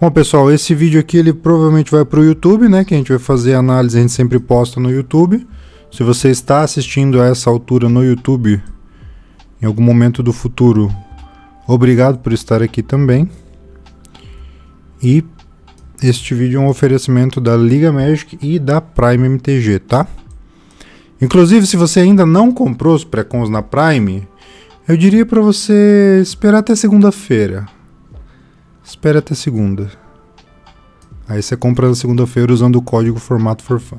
Bom pessoal, esse vídeo aqui ele provavelmente vai para o YouTube, né? Que a gente vai fazer análise, a gente sempre posta no YouTube. Se você está assistindo a essa altura no YouTube, em algum momento do futuro, obrigado por estar aqui também. E este vídeo é um oferecimento da Liga Magic e da Prime MTG, tá? Inclusive, se você ainda não comprou os pré-cons na Prime, eu diria para você esperar até segunda-feira. Espera até segunda. Aí você compra na segunda-feira usando o código formato forfã.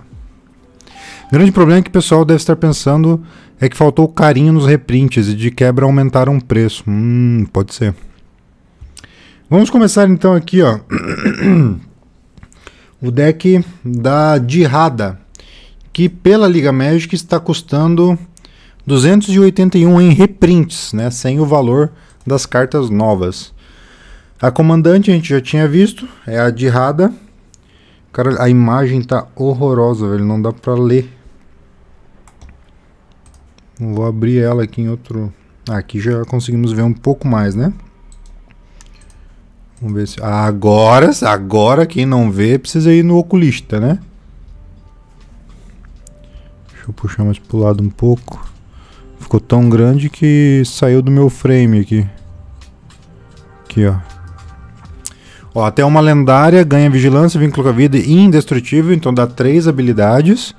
Grande problema que o pessoal deve estar pensando é que faltou carinho nos reprints e de quebra aumentaram o preço. Hum, pode ser. Vamos começar então aqui, ó. o deck da Dirrada, que pela Liga Magic está custando 281 em reprints, né, sem o valor das cartas novas. A comandante a gente já tinha visto, é a de Rada. Cara, a imagem tá horrorosa, velho, não dá pra ler. Vou abrir ela aqui em outro... Ah, aqui já conseguimos ver um pouco mais, né? Vamos ver se... Ah, agora, agora quem não vê precisa ir no oculista, né? Deixa eu puxar mais pro lado um pouco. Ficou tão grande que saiu do meu frame aqui. Aqui, ó. Ó, até uma lendária ganha vigilância, vínculo com a vida e indestrutível, então dá três habilidades.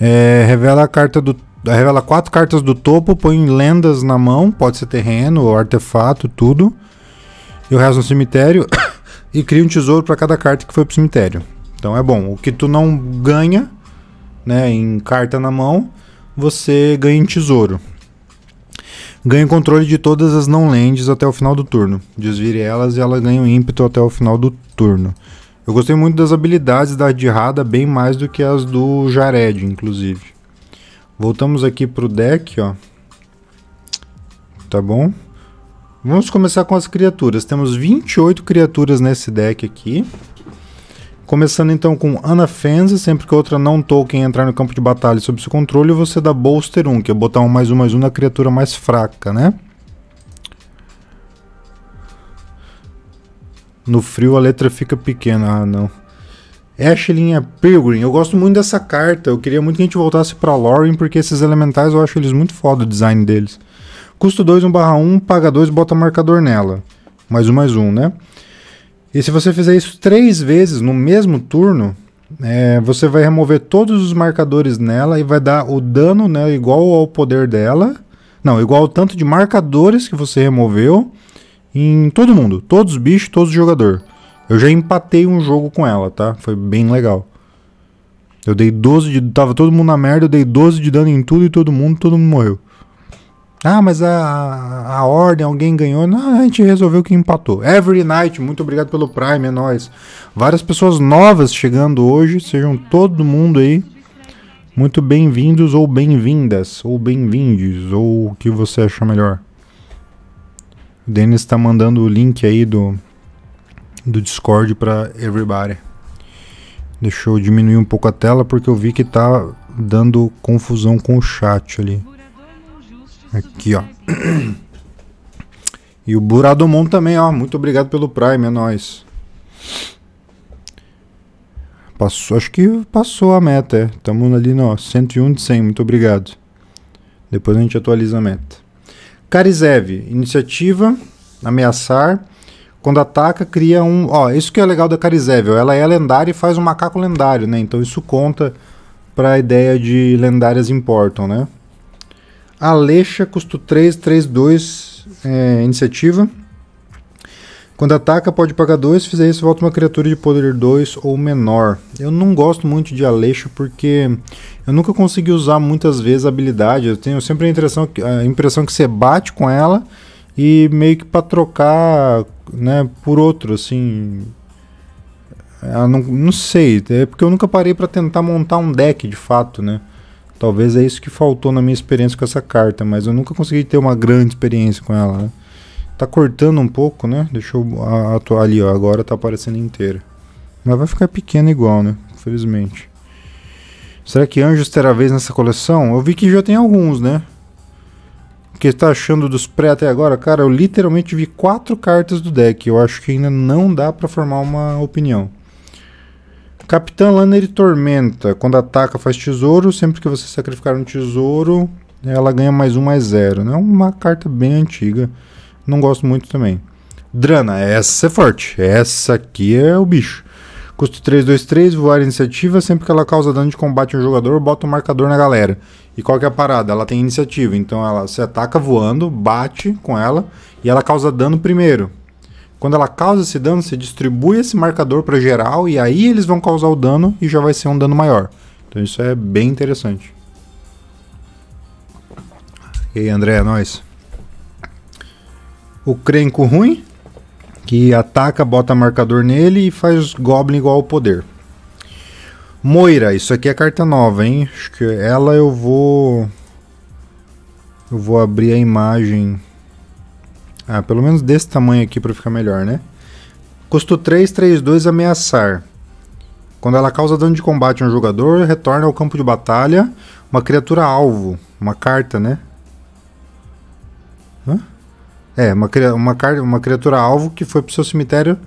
É, revela a carta do revela quatro cartas do topo, põe lendas na mão, pode ser terreno ou artefato, tudo. E o resto no cemitério e cria um tesouro para cada carta que foi pro cemitério. Então é bom, o que tu não ganha, né, em carta na mão, você ganha em tesouro ganha controle de todas as não-lands até o final do turno. Desvire elas e ela ganha um ímpeto até o final do turno. Eu gostei muito das habilidades da Dirrada, bem mais do que as do Jared, inclusive. Voltamos aqui pro deck, ó. Tá bom? Vamos começar com as criaturas. Temos 28 criaturas nesse deck aqui. Começando então com Ana Fenza, sempre que outra não Tolkien entrar no campo de batalha sob seu controle, você dá bolster 1, que é botar um mais um mais um na criatura mais fraca, né? No frio a letra fica pequena, ah não. Ashlyn é Pilgrim, eu gosto muito dessa carta, eu queria muito que a gente voltasse pra Lauren, porque esses elementais eu acho eles muito foda o design deles. Custo 2, 1 barra 1, paga 2, bota marcador nela. Mais um mais um, né? E se você fizer isso três vezes no mesmo turno, é, você vai remover todos os marcadores nela e vai dar o dano né, igual ao poder dela. Não, igual ao tanto de marcadores que você removeu em todo mundo. Todos os bichos, todos os jogadores. Eu já empatei um jogo com ela, tá? Foi bem legal. Eu dei 12 de... Tava todo mundo na merda, eu dei 12 de dano em tudo e todo mundo, todo mundo morreu. Ah, mas a, a ordem, alguém ganhou. Não, a gente resolveu que empatou. Every Night, muito obrigado pelo Prime, é nóis. Várias pessoas novas chegando hoje, sejam todo mundo aí muito bem-vindos ou bem-vindas, ou bem-vindes, ou o que você achar melhor. O Denis está mandando o link aí do, do Discord para everybody. Deixa eu diminuir um pouco a tela porque eu vi que tá dando confusão com o chat ali. Aqui, ó. E o Buradomon também, ó. Muito obrigado pelo Prime, é nóis. Passou, acho que passou a meta, é. Tamo ali, ó, 101 de 100, muito obrigado. Depois a gente atualiza a meta. Karizev, iniciativa, ameaçar. Quando ataca, cria um... Ó, isso que é legal da Karizev, ó, ela é lendária e faz um macaco lendário, né? Então isso conta pra ideia de lendárias importam, né? Aleixa, custo 3, 3, 2, é, iniciativa. Quando ataca, pode pagar 2, se fizer isso, volta uma criatura de poder 2 ou menor. Eu não gosto muito de Aleixo porque eu nunca consegui usar muitas vezes a habilidade. Eu tenho sempre a impressão, a impressão que você bate com ela e meio que para trocar né, por outro, assim. Não, não sei, é porque eu nunca parei para tentar montar um deck de fato, né? Talvez é isso que faltou na minha experiência com essa carta, mas eu nunca consegui ter uma grande experiência com ela. Né? Tá cortando um pouco, né? Deixa eu atuar ali, ó. Agora tá aparecendo inteira. Mas vai ficar pequena igual, né? Infelizmente. Será que anjos terá vez nessa coleção? Eu vi que já tem alguns, né? O que está achando dos pré até agora? Cara, eu literalmente vi quatro cartas do deck. Eu acho que ainda não dá para formar uma opinião. Capitã e Tormenta. Quando ataca, faz tesouro. Sempre que você sacrificar um tesouro, ela ganha mais um, mais zero. É né? uma carta bem antiga. Não gosto muito também. Drana, essa é forte. Essa aqui é o bicho. Custo 3, 2, 3, voar iniciativa. Sempre que ela causa dano de combate a um jogador, bota o um marcador na galera. E qual que é a parada? Ela tem iniciativa, então ela se ataca voando, bate com ela e ela causa dano primeiro. Quando ela causa esse dano, você distribui esse marcador para geral e aí eles vão causar o dano e já vai ser um dano maior. Então isso é bem interessante. E aí, André, é nóis. O Crenco ruim, que ataca, bota marcador nele e faz Goblin igual ao poder. Moira, isso aqui é carta nova, hein? Acho que ela eu vou... Eu vou abrir a imagem ah, pelo menos desse tamanho aqui para ficar melhor, né? Custo 3, 3, 2, ameaçar. Quando ela causa dano de combate a um jogador, retorna ao campo de batalha uma criatura alvo. Uma carta, né? Hã? É, uma, uma, uma criatura alvo que foi pro seu cemitério.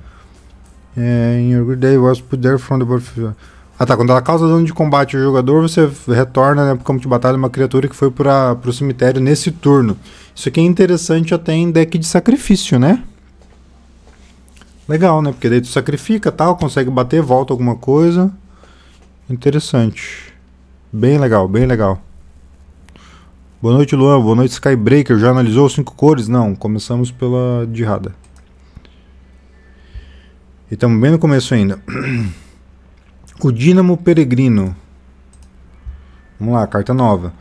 É, in your day was put there from the battlefield. Ah tá, quando ela causa dano de combate ao jogador, você retorna né, pro campo de batalha uma criatura que foi para pro cemitério nesse turno. Isso aqui é interessante até em deck de sacrifício, né? Legal, né? Porque daí tu sacrifica tal, consegue bater, volta alguma coisa. Interessante. Bem legal, bem legal. Boa noite, Luan. Boa noite, Skybreaker. Já analisou cinco cores? Não, começamos pela de errada. E estamos bem no começo ainda. O Dínamo Peregrino. Vamos lá, carta nova.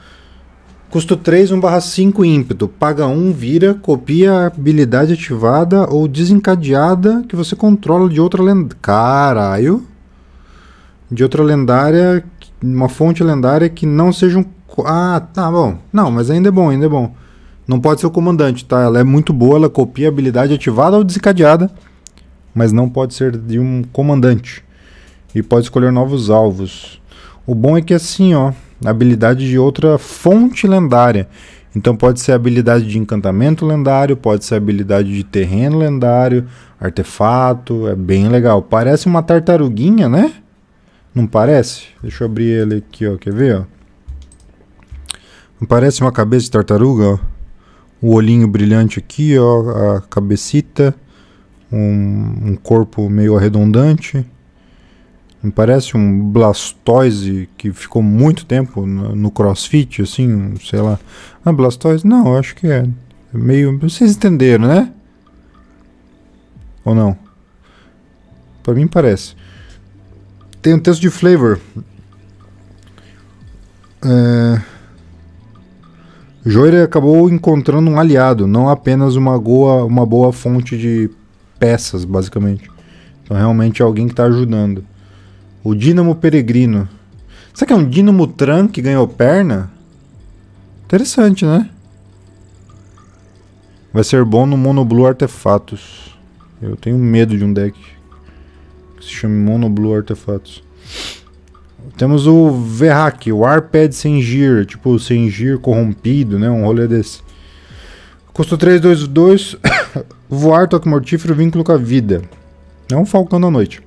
Custo 3, 1/5 ímpeto. Paga 1, vira, copia a habilidade ativada ou desencadeada que você controla de outra lendária. Caralho! De outra lendária, uma fonte lendária que não seja um. Ah, tá bom. Não, mas ainda é bom, ainda é bom. Não pode ser o comandante, tá? Ela é muito boa, ela copia a habilidade ativada ou desencadeada, mas não pode ser de um comandante e pode escolher novos alvos. O bom é que é assim, ó, habilidade de outra fonte lendária. Então pode ser habilidade de encantamento lendário, pode ser habilidade de terreno lendário, artefato, é bem legal. Parece uma tartaruguinha, né? Não parece? Deixa eu abrir ele aqui, ó, quer ver, ó? Não parece uma cabeça de tartaruga, ó? O olhinho brilhante aqui, ó, a cabecita, um, um corpo meio arredondante. Me parece um Blastoise que ficou muito tempo no, no crossfit, assim, sei lá. Ah, Blastoise? Não, acho que é. é meio. Vocês entenderam, né? Ou não? Pra mim parece. Tem um texto de flavor. É... Joira acabou encontrando um aliado, não apenas uma, uma boa fonte de peças, basicamente. Então, realmente é alguém que está ajudando. O Dínamo Peregrino. Será que é um Dínamo Tran que ganhou perna? Interessante, né? Vai ser bom no Mono Blue Artefatos. Eu tenho medo de um deck que se chame Mono Blue Artefatos. Temos o Verrack, o Arped Sengir, tipo Sengir corrompido, né? Um rolê desse. Custo 3, 2, 2. Voar, toque mortífero, vínculo com a vida. É um falcão da noite.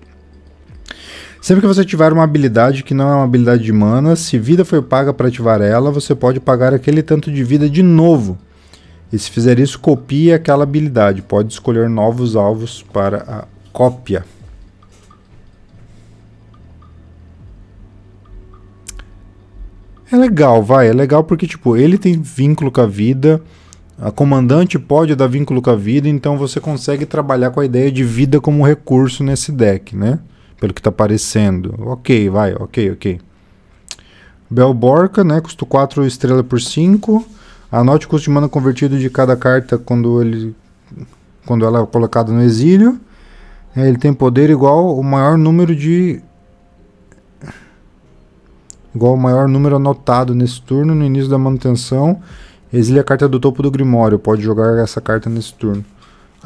Sempre que você tiver uma habilidade que não é uma habilidade de mana, se vida foi paga para ativar ela, você pode pagar aquele tanto de vida de novo. E se fizer isso, copie aquela habilidade. Pode escolher novos alvos para a cópia. É legal, vai. É legal porque, tipo, ele tem vínculo com a vida. A comandante pode dar vínculo com a vida. Então você consegue trabalhar com a ideia de vida como recurso nesse deck, né? pelo que está aparecendo. Ok, vai, ok, ok. Bel Borca, né? Custo 4 estrela por 5. Anote o custo de mana convertido de cada carta quando, ele, quando ela é colocada no exílio. É, ele tem poder igual o maior número de. Igual o maior número anotado nesse turno no início da manutenção. Exilia a carta do topo do Grimório. Pode jogar essa carta nesse turno.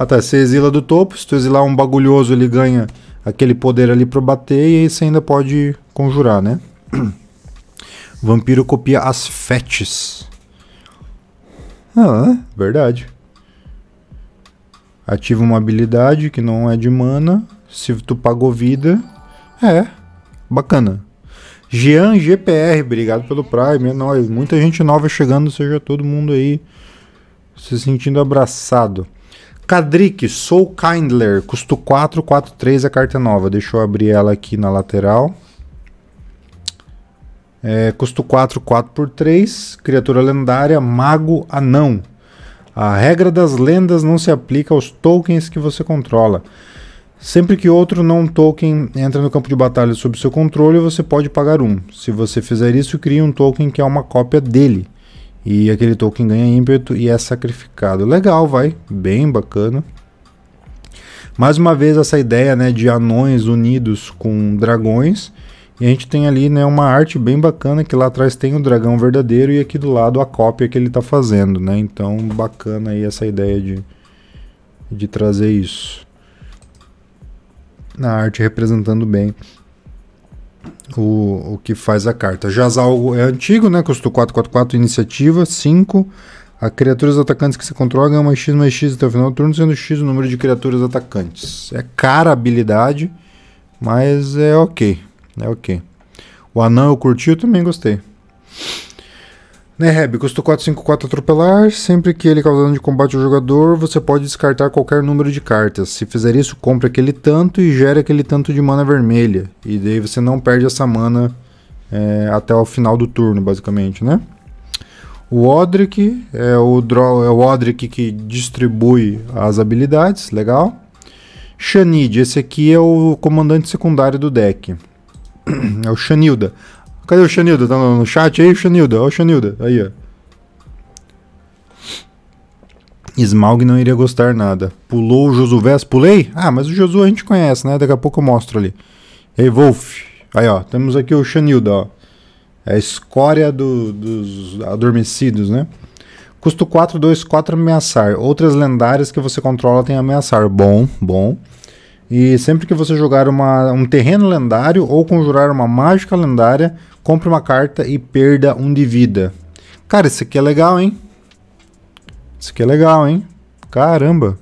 Ah tá, você exila do topo, se tu exilar um bagulhoso ele ganha aquele poder ali pra bater e aí você ainda pode conjurar, né? Vampiro copia as fetes. Ah, verdade. Ativa uma habilidade que não é de mana. Se tu pagou vida. É, bacana. Jean GPR, obrigado pelo Prime, é nóis. Muita gente nova chegando, seja todo mundo aí se sentindo abraçado. Cadric, Soul Kindler, custo 4, 4, 3, a carta é nova. Deixa eu abrir ela aqui na lateral. É, custo 4, 4 por 3, criatura lendária, mago anão. A regra das lendas não se aplica aos tokens que você controla. Sempre que outro não token entra no campo de batalha sob seu controle, você pode pagar um. Se você fizer isso, cria um token que é uma cópia dele. E aquele token ganha ímpeto e é sacrificado. Legal, vai. Bem bacana. Mais uma vez essa ideia né, de anões unidos com dragões. E a gente tem ali né, uma arte bem bacana que lá atrás tem o dragão verdadeiro e aqui do lado a cópia que ele está fazendo. Né? Então bacana aí essa ideia de, de trazer isso. Na arte representando bem o, o que faz a carta. Jazal é antigo, né? Custou 444 iniciativa, 5. A criaturas atacantes que você controla é ganha X mais X até o final do turno, sendo X o número de criaturas atacantes. É cara a habilidade, mas é ok. É ok. O anão eu curti, eu também gostei. Reb custo 4, 5, 4 atropelar. Sempre que ele causa dano de combate ao jogador, você pode descartar qualquer número de cartas. Se fizer isso, compra aquele tanto e gera aquele tanto de mana vermelha. E daí você não perde essa mana é, até o final do turno, basicamente, né? O Odric é o, draw, é o Odric que distribui as habilidades, legal. Shanid, esse aqui é o comandante secundário do deck. é o Shanilda. Cadê o Xanilda? Tá no, no chat aí, Xanilda? Ó, o Xanilda. Aí, ó. Smaug não iria gostar nada. Pulou o Josuvés? Pulei? Ah, mas o Josu a gente conhece, né? Daqui a pouco eu mostro ali. Ei, Wolf. Aí, ó. Temos aqui o Xanilda, ó. É a escória do, dos adormecidos, né? Custo 4, 2, 4 ameaçar. Outras lendárias que você controla tem ameaçar. Bom, bom. E sempre que você jogar uma, um terreno lendário ou conjurar uma mágica lendária, compre uma carta e perda um de vida. Cara, isso aqui é legal, hein? Isso aqui é legal, hein? Caramba!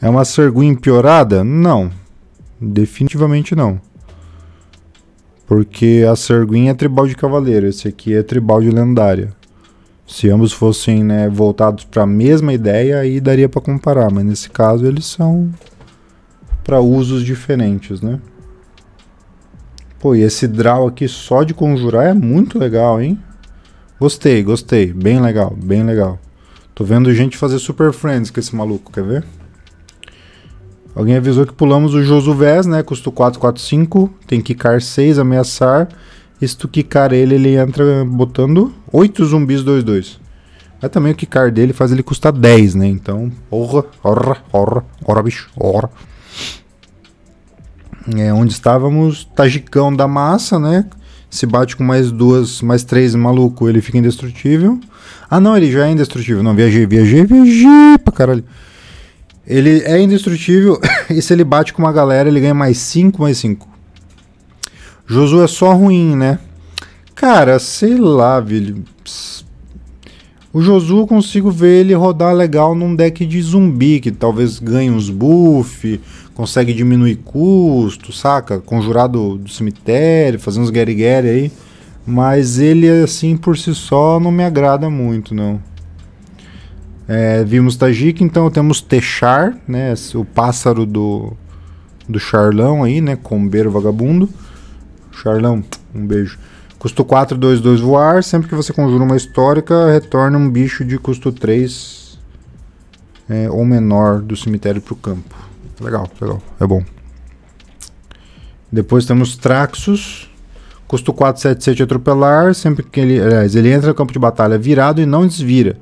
É uma serguinha piorada? Não. Definitivamente não. Porque a serguinha é tribal de cavaleiro, esse aqui é tribal de lendária. Se ambos fossem né, voltados para a mesma ideia, aí daria para comparar, mas nesse caso eles são para usos diferentes, né? Pô, e esse draw aqui só de conjurar é muito legal, hein? Gostei, gostei. Bem legal, bem legal. Tô vendo gente fazer super friends com esse maluco, quer ver? Alguém avisou que pulamos o Josuvés, né? Custo 4, 4, 5. Tem que car 6, ameaçar. Se tu quicar ele, ele entra botando 8 zumbis 2-2. É também o que quicar dele faz ele custar 10, né? Então, porra, porra, porra, ora, bicho, ora. É, onde estávamos, Tajicão da massa, né? Se bate com mais duas, mais três maluco, ele fica indestrutível. Ah não, ele já é indestrutível. Não, viajei, viajei, viajei pra caralho. Ele é indestrutível e se ele bate com uma galera, ele ganha mais 5, mais 5. Josué é só ruim, né? Cara, sei lá, velho. O Josu eu consigo ver ele rodar legal num deck de zumbi, que talvez ganhe uns buff, consegue diminuir custo, saca? Conjurar do, cemitério, fazer uns guerre aí. Mas ele, assim, por si só, não me agrada muito, não. É, vimos Tajik, então temos Techar, né? O pássaro do, do Charlão aí, né? Combeiro vagabundo. Charlão, um beijo. Custo 4, 2, 2 voar. Sempre que você conjura uma histórica, retorna um bicho de custo 3 é, ou menor do cemitério para o campo. Legal, legal, é bom. Depois temos Traxos. Custo 4, 7, 7 atropelar. Sempre que ele. Aliás, ele entra no campo de batalha virado e não desvira.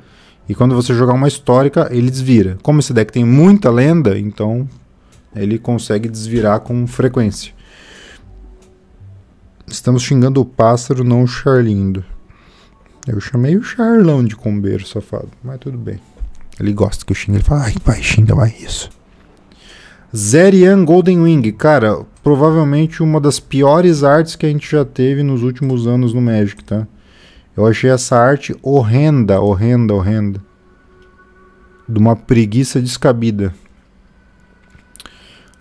E quando você jogar uma histórica, ele desvira. Como esse deck tem muita lenda, então ele consegue desvirar com frequência. Estamos xingando o pássaro, não o charlindo. Eu chamei o charlão de combeiro, safado. Mas tudo bem. Ele gosta que eu xingue. Ele fala, ai, vai, xinga vai, isso. Zerian Golden Wing. Cara, provavelmente uma das piores artes que a gente já teve nos últimos anos no Magic, tá? Eu achei essa arte horrenda, horrenda, horrenda. De uma preguiça descabida.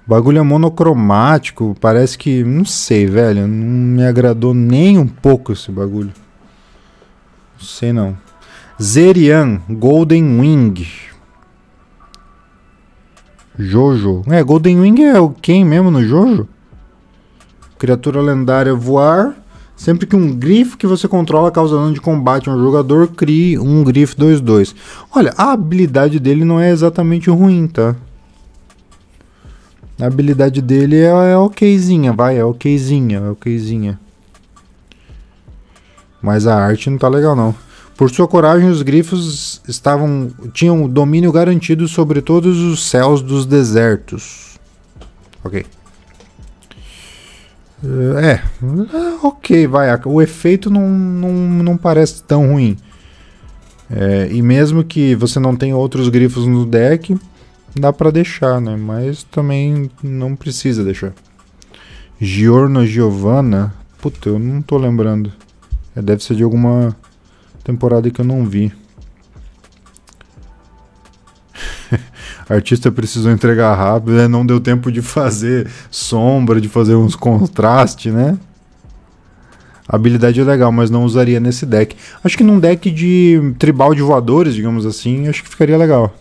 O bagulho é monocromático, parece que. Não sei, velho. Não me agradou nem um pouco esse bagulho. Não sei não. Zerian, Golden Wing. Jojo. É, Golden Wing é o quem mesmo no Jojo? Criatura lendária voar. Sempre que um grifo que você controla causa dano de combate a um jogador, crie um grifo 2-2. Olha, a habilidade dele não é exatamente ruim, tá? A habilidade dele é, é okzinha, vai, é okzinha, é okzinha. Mas a arte não tá legal não. Por sua coragem, os grifos estavam tinham domínio garantido sobre todos os céus dos desertos. Ok. É, é, ok, vai. O efeito não, não, não parece tão ruim. É, e mesmo que você não tenha outros grifos no deck, dá para deixar, né? Mas também não precisa deixar. Giorno Giovanna, puta, eu não tô lembrando. É, deve ser de alguma temporada que eu não vi. Artista precisou entregar rápido, né? não deu tempo de fazer sombra, de fazer uns contrastes, né? A habilidade é legal, mas não usaria nesse deck. Acho que num deck de tribal de voadores, digamos assim, acho que ficaria legal.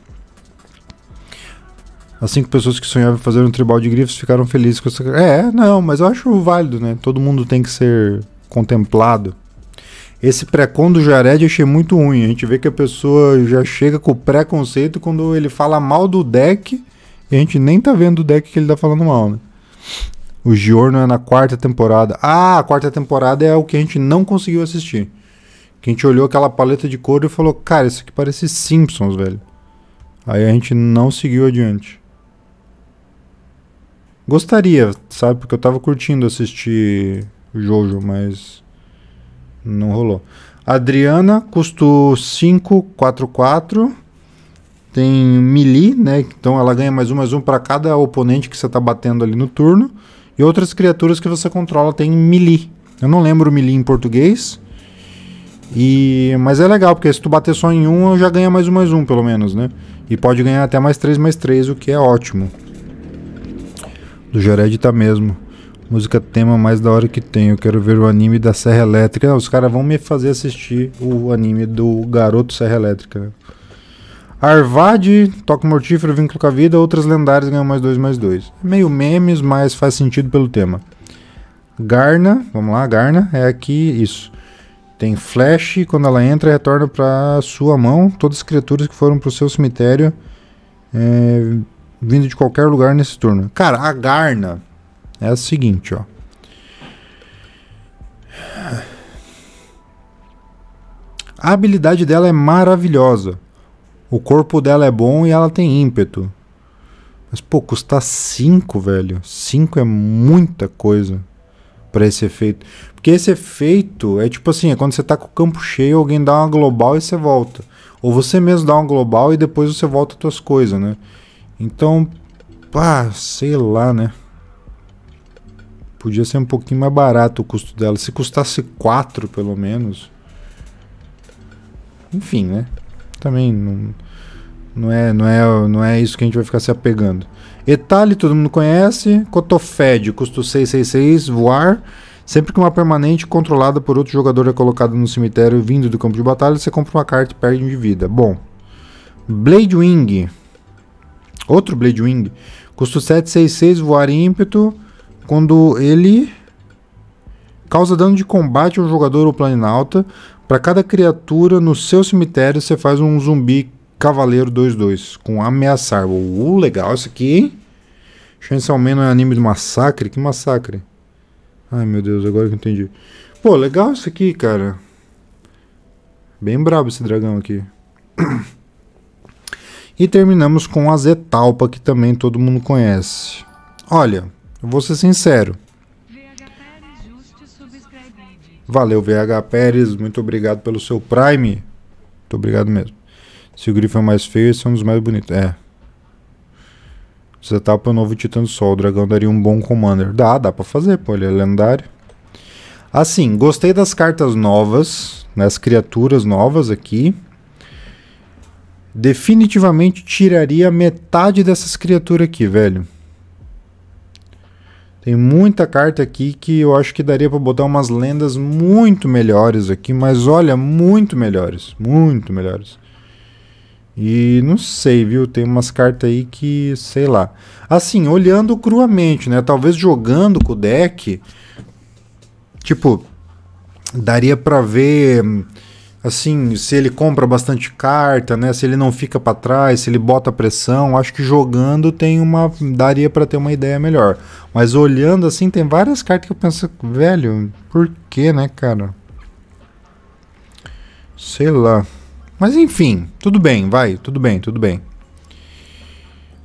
As cinco pessoas que sonhavam fazer um tribal de grifos ficaram felizes com essa. É, não, mas eu acho válido, né? Todo mundo tem que ser contemplado. Esse pré-con do Jared eu achei muito ruim. A gente vê que a pessoa já chega com o preconceito quando ele fala mal do deck e a gente nem tá vendo o deck que ele tá falando mal, né? O Giorno é na quarta temporada. Ah, a quarta temporada é o que a gente não conseguiu assistir. Que a gente olhou aquela paleta de cor e falou: Cara, isso aqui parece Simpsons, velho. Aí a gente não seguiu adiante. Gostaria, sabe? Porque eu tava curtindo assistir Jojo, mas não rolou. Adriana custou 544. Tem melee, né? Então ela ganha mais um, mais um para cada oponente que você tá batendo ali no turno. E outras criaturas que você controla tem melee. Eu não lembro melee em português. E, mas é legal, porque se tu bater só em um, eu já ganha mais um, mais um, pelo menos, né? E pode ganhar até mais três, mais três, o que é ótimo do Jared tá mesmo. Música tema mais da hora que tem. Eu quero ver o anime da Serra Elétrica. Não, ah, os caras vão me fazer assistir o anime do Garoto Serra Elétrica. Né? Arvad, toque mortífero, vínculo com a vida, outras lendárias ganham mais dois, mais dois. É meio memes, mas faz sentido pelo tema. Garna, vamos lá, Garna, é aqui isso. Tem flash, quando ela entra, retorna para sua mão todas as criaturas que foram para o seu cemitério. É, vindo de qualquer lugar nesse turno. Cara, a Garna é a seguinte, ó. A habilidade dela é maravilhosa. O corpo dela é bom e ela tem ímpeto. Mas, pô, custa 5, velho. 5 é muita coisa para esse efeito. Porque esse efeito é tipo assim: é quando você tá com o campo cheio, alguém dá uma global e você volta. Ou você mesmo dá uma global e depois você volta as suas coisas, né? Então, pá, sei lá, né? Podia ser um pouquinho mais barato o custo dela. Se custasse 4, pelo menos. Enfim, né? Também não, não, é, não, é, não é isso que a gente vai ficar se apegando. Etale, todo mundo conhece. Cotofed, custo 666, voar. Sempre que uma permanente controlada por outro jogador é colocada no cemitério vindo do campo de batalha, você compra uma carta e perde um de vida. Bom. Blade Wing, Outro Blade Wing. Custo 766, voar ímpeto. Quando ele causa dano de combate ao jogador ou planinauta, para cada criatura no seu cemitério você faz um zumbi cavaleiro 2-2 com ameaçar. Uh, legal isso aqui, hein? Chance aumenta é anime de massacre? Que massacre? Ai meu Deus, agora que eu entendi. Pô, legal isso aqui, cara. Bem brabo esse dragão aqui. E terminamos com a Zetalpa, que também todo mundo conhece. Olha, vou ser sincero. Valeu, VH Pérez, muito obrigado pelo seu Prime. Muito obrigado mesmo. Se o grifo é mais feio, esse é um dos mais bonitos. É. Zetalpa é o novo Titã do Sol. O dragão daria um bom Commander. Dá, dá pra fazer, pô. Ele é lendário. Assim, gostei das cartas novas, das criaturas novas aqui definitivamente tiraria metade dessas criaturas aqui, velho. Tem muita carta aqui que eu acho que daria para botar umas lendas muito melhores aqui, mas olha, muito melhores, muito melhores. E não sei, viu? Tem umas cartas aí que, sei lá. Assim, olhando cruamente, né? Talvez jogando com o deck, tipo, daria para ver hum, assim, se ele compra bastante carta, né? Se ele não fica para trás, se ele bota pressão, acho que jogando tem uma daria para ter uma ideia melhor. Mas olhando assim, tem várias cartas que eu penso, velho, por que, né, cara? Sei lá. Mas enfim, tudo bem, vai, tudo bem, tudo bem.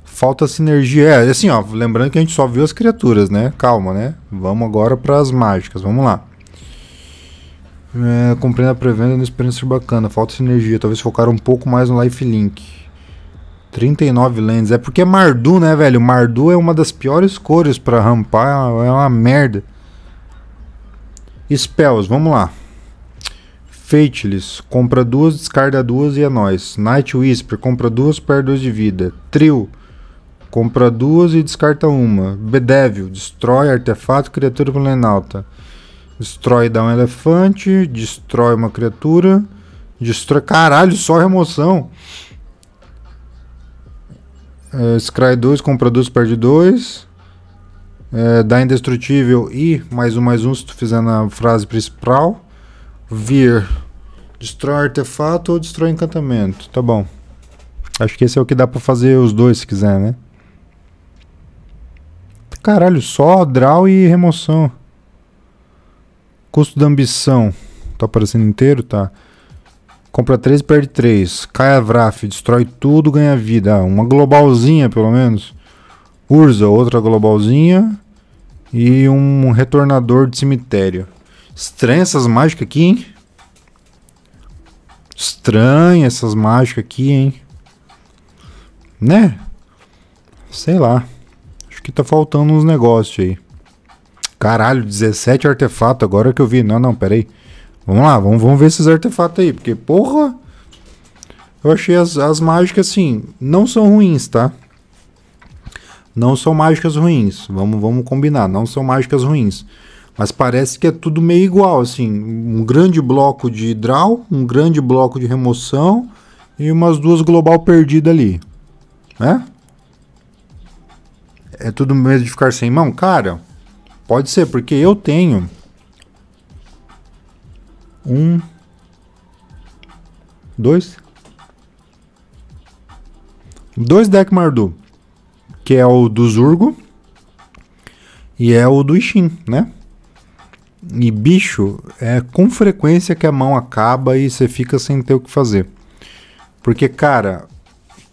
Falta sinergia. É, assim, ó, lembrando que a gente só viu as criaturas, né? Calma, né? Vamos agora para as mágicas, vamos lá. É, comprei na pré-venda é uma experiência bacana, falta sinergia, talvez focar um pouco mais no Life Link. 39 lands é porque é Mardu, né, velho? Mardu é uma das piores cores para rampar, é uma merda. Spells, vamos lá. Fateless, compra duas, descarta duas e é nóis. Night Whisper, compra duas, perde duas de vida. Trio, compra duas e descarta uma. Bedevil, destrói artefato, criatura planalta. lenalta Destrói, dá um elefante. Destrói uma criatura. Destrói. Caralho, só remoção. É, Scry 2, compra 2, perde 2. É, dá indestrutível e mais um, mais um, se tu fizer na frase principal. Vir. Destrói artefato ou destrói encantamento. Tá bom. Acho que esse é o que dá pra fazer os dois, se quiser, né? Caralho, só draw e remoção. Custo da ambição. Tá aparecendo inteiro? Tá. Compra 3, perde 3. Cai a Vraf, destrói tudo, ganha vida. Ah, uma globalzinha, pelo menos. Urza, outra globalzinha. E um retornador de cemitério. Estranha essas mágicas aqui, hein? Estranha essas mágicas aqui, hein? Né? Sei lá. Acho que tá faltando uns negócios aí. Caralho, 17 artefatos agora que eu vi. Não, não, peraí. Vamos lá, vamos, vamos ver esses artefatos aí, porque, porra. Eu achei as, as mágicas assim, não são ruins, tá? Não são mágicas ruins. Vamos, vamos combinar, não são mágicas ruins. Mas parece que é tudo meio igual, assim, um grande bloco de draw, um grande bloco de remoção e umas duas global perdida ali, né? É tudo medo de ficar sem mão, cara. Pode ser, porque eu tenho um, dois, dois deck Mardu, que é o do Zurgo e é o do Ishin, né? E bicho, é com frequência que a mão acaba e você fica sem ter o que fazer. Porque, cara,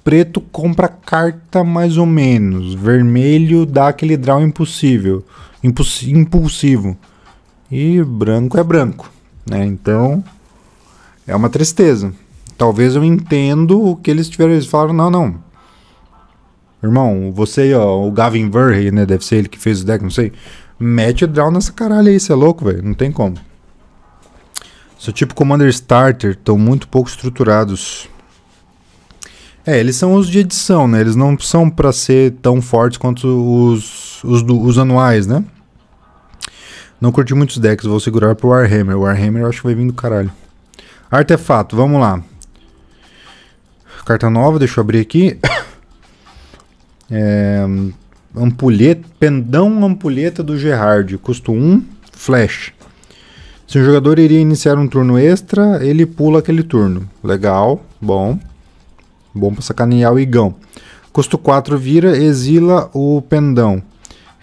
preto compra carta mais ou menos, vermelho dá aquele draw impossível impulsivo. E branco é branco, né? Então é uma tristeza. Talvez eu entendo o que eles tiveram. Eles falaram, não, não. Irmão, você ó, o Gavin Verhey, né? Deve ser ele que fez o deck, não sei. Mete o draw nessa caralho aí, você é louco, velho. Não tem como. Seu tipo Commander Starter estão muito pouco estruturados. É, eles são os de edição, né? Eles não são para ser tão fortes quanto os, os, os anuais, né? Não curti muitos decks, vou segurar pro Warhammer. Warhammer eu acho que vai vir do caralho. Artefato, vamos lá. Carta nova, deixa eu abrir aqui. É, ampulheta, pendão ampulheta do Gerard, custo 1, flash. Se o jogador iria iniciar um turno extra, ele pula aquele turno. Legal, bom. Bom pra sacanear o Igão. Custo 4 vira, exila o pendão.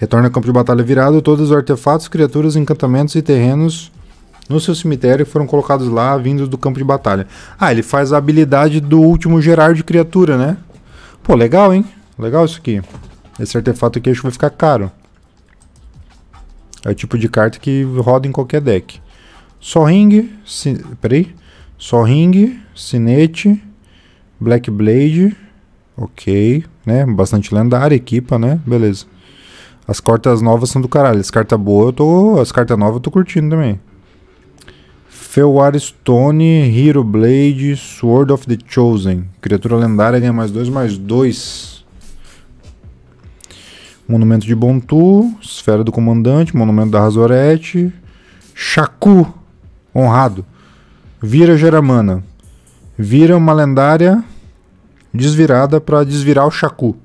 Retorna ao campo de batalha virado todos os artefatos, criaturas, encantamentos e terrenos no seu cemitério que foram colocados lá vindos do campo de batalha. Ah, ele faz a habilidade do último gerar de criatura, né? Pô, legal, hein? Legal isso aqui. Esse artefato aqui acho que vai ficar caro. É o tipo de carta que roda em qualquer deck. Sol Ring, peraí. Sol Ring, Sinete, Black Blade, ok, né? Bastante lendária, equipa, né? Beleza. As cartas novas são do caralho. As cartas boas eu tô. As cartas novas eu tô curtindo também. Felwar Stone, Hero Blade, Sword of the Chosen. Criatura lendária ganha mais dois, mais dois. Monumento de Bontu, Esfera do Comandante, Monumento da Razorete, Shaku, honrado. Vira Geramana. Vira uma lendária desvirada para desvirar o Shaku.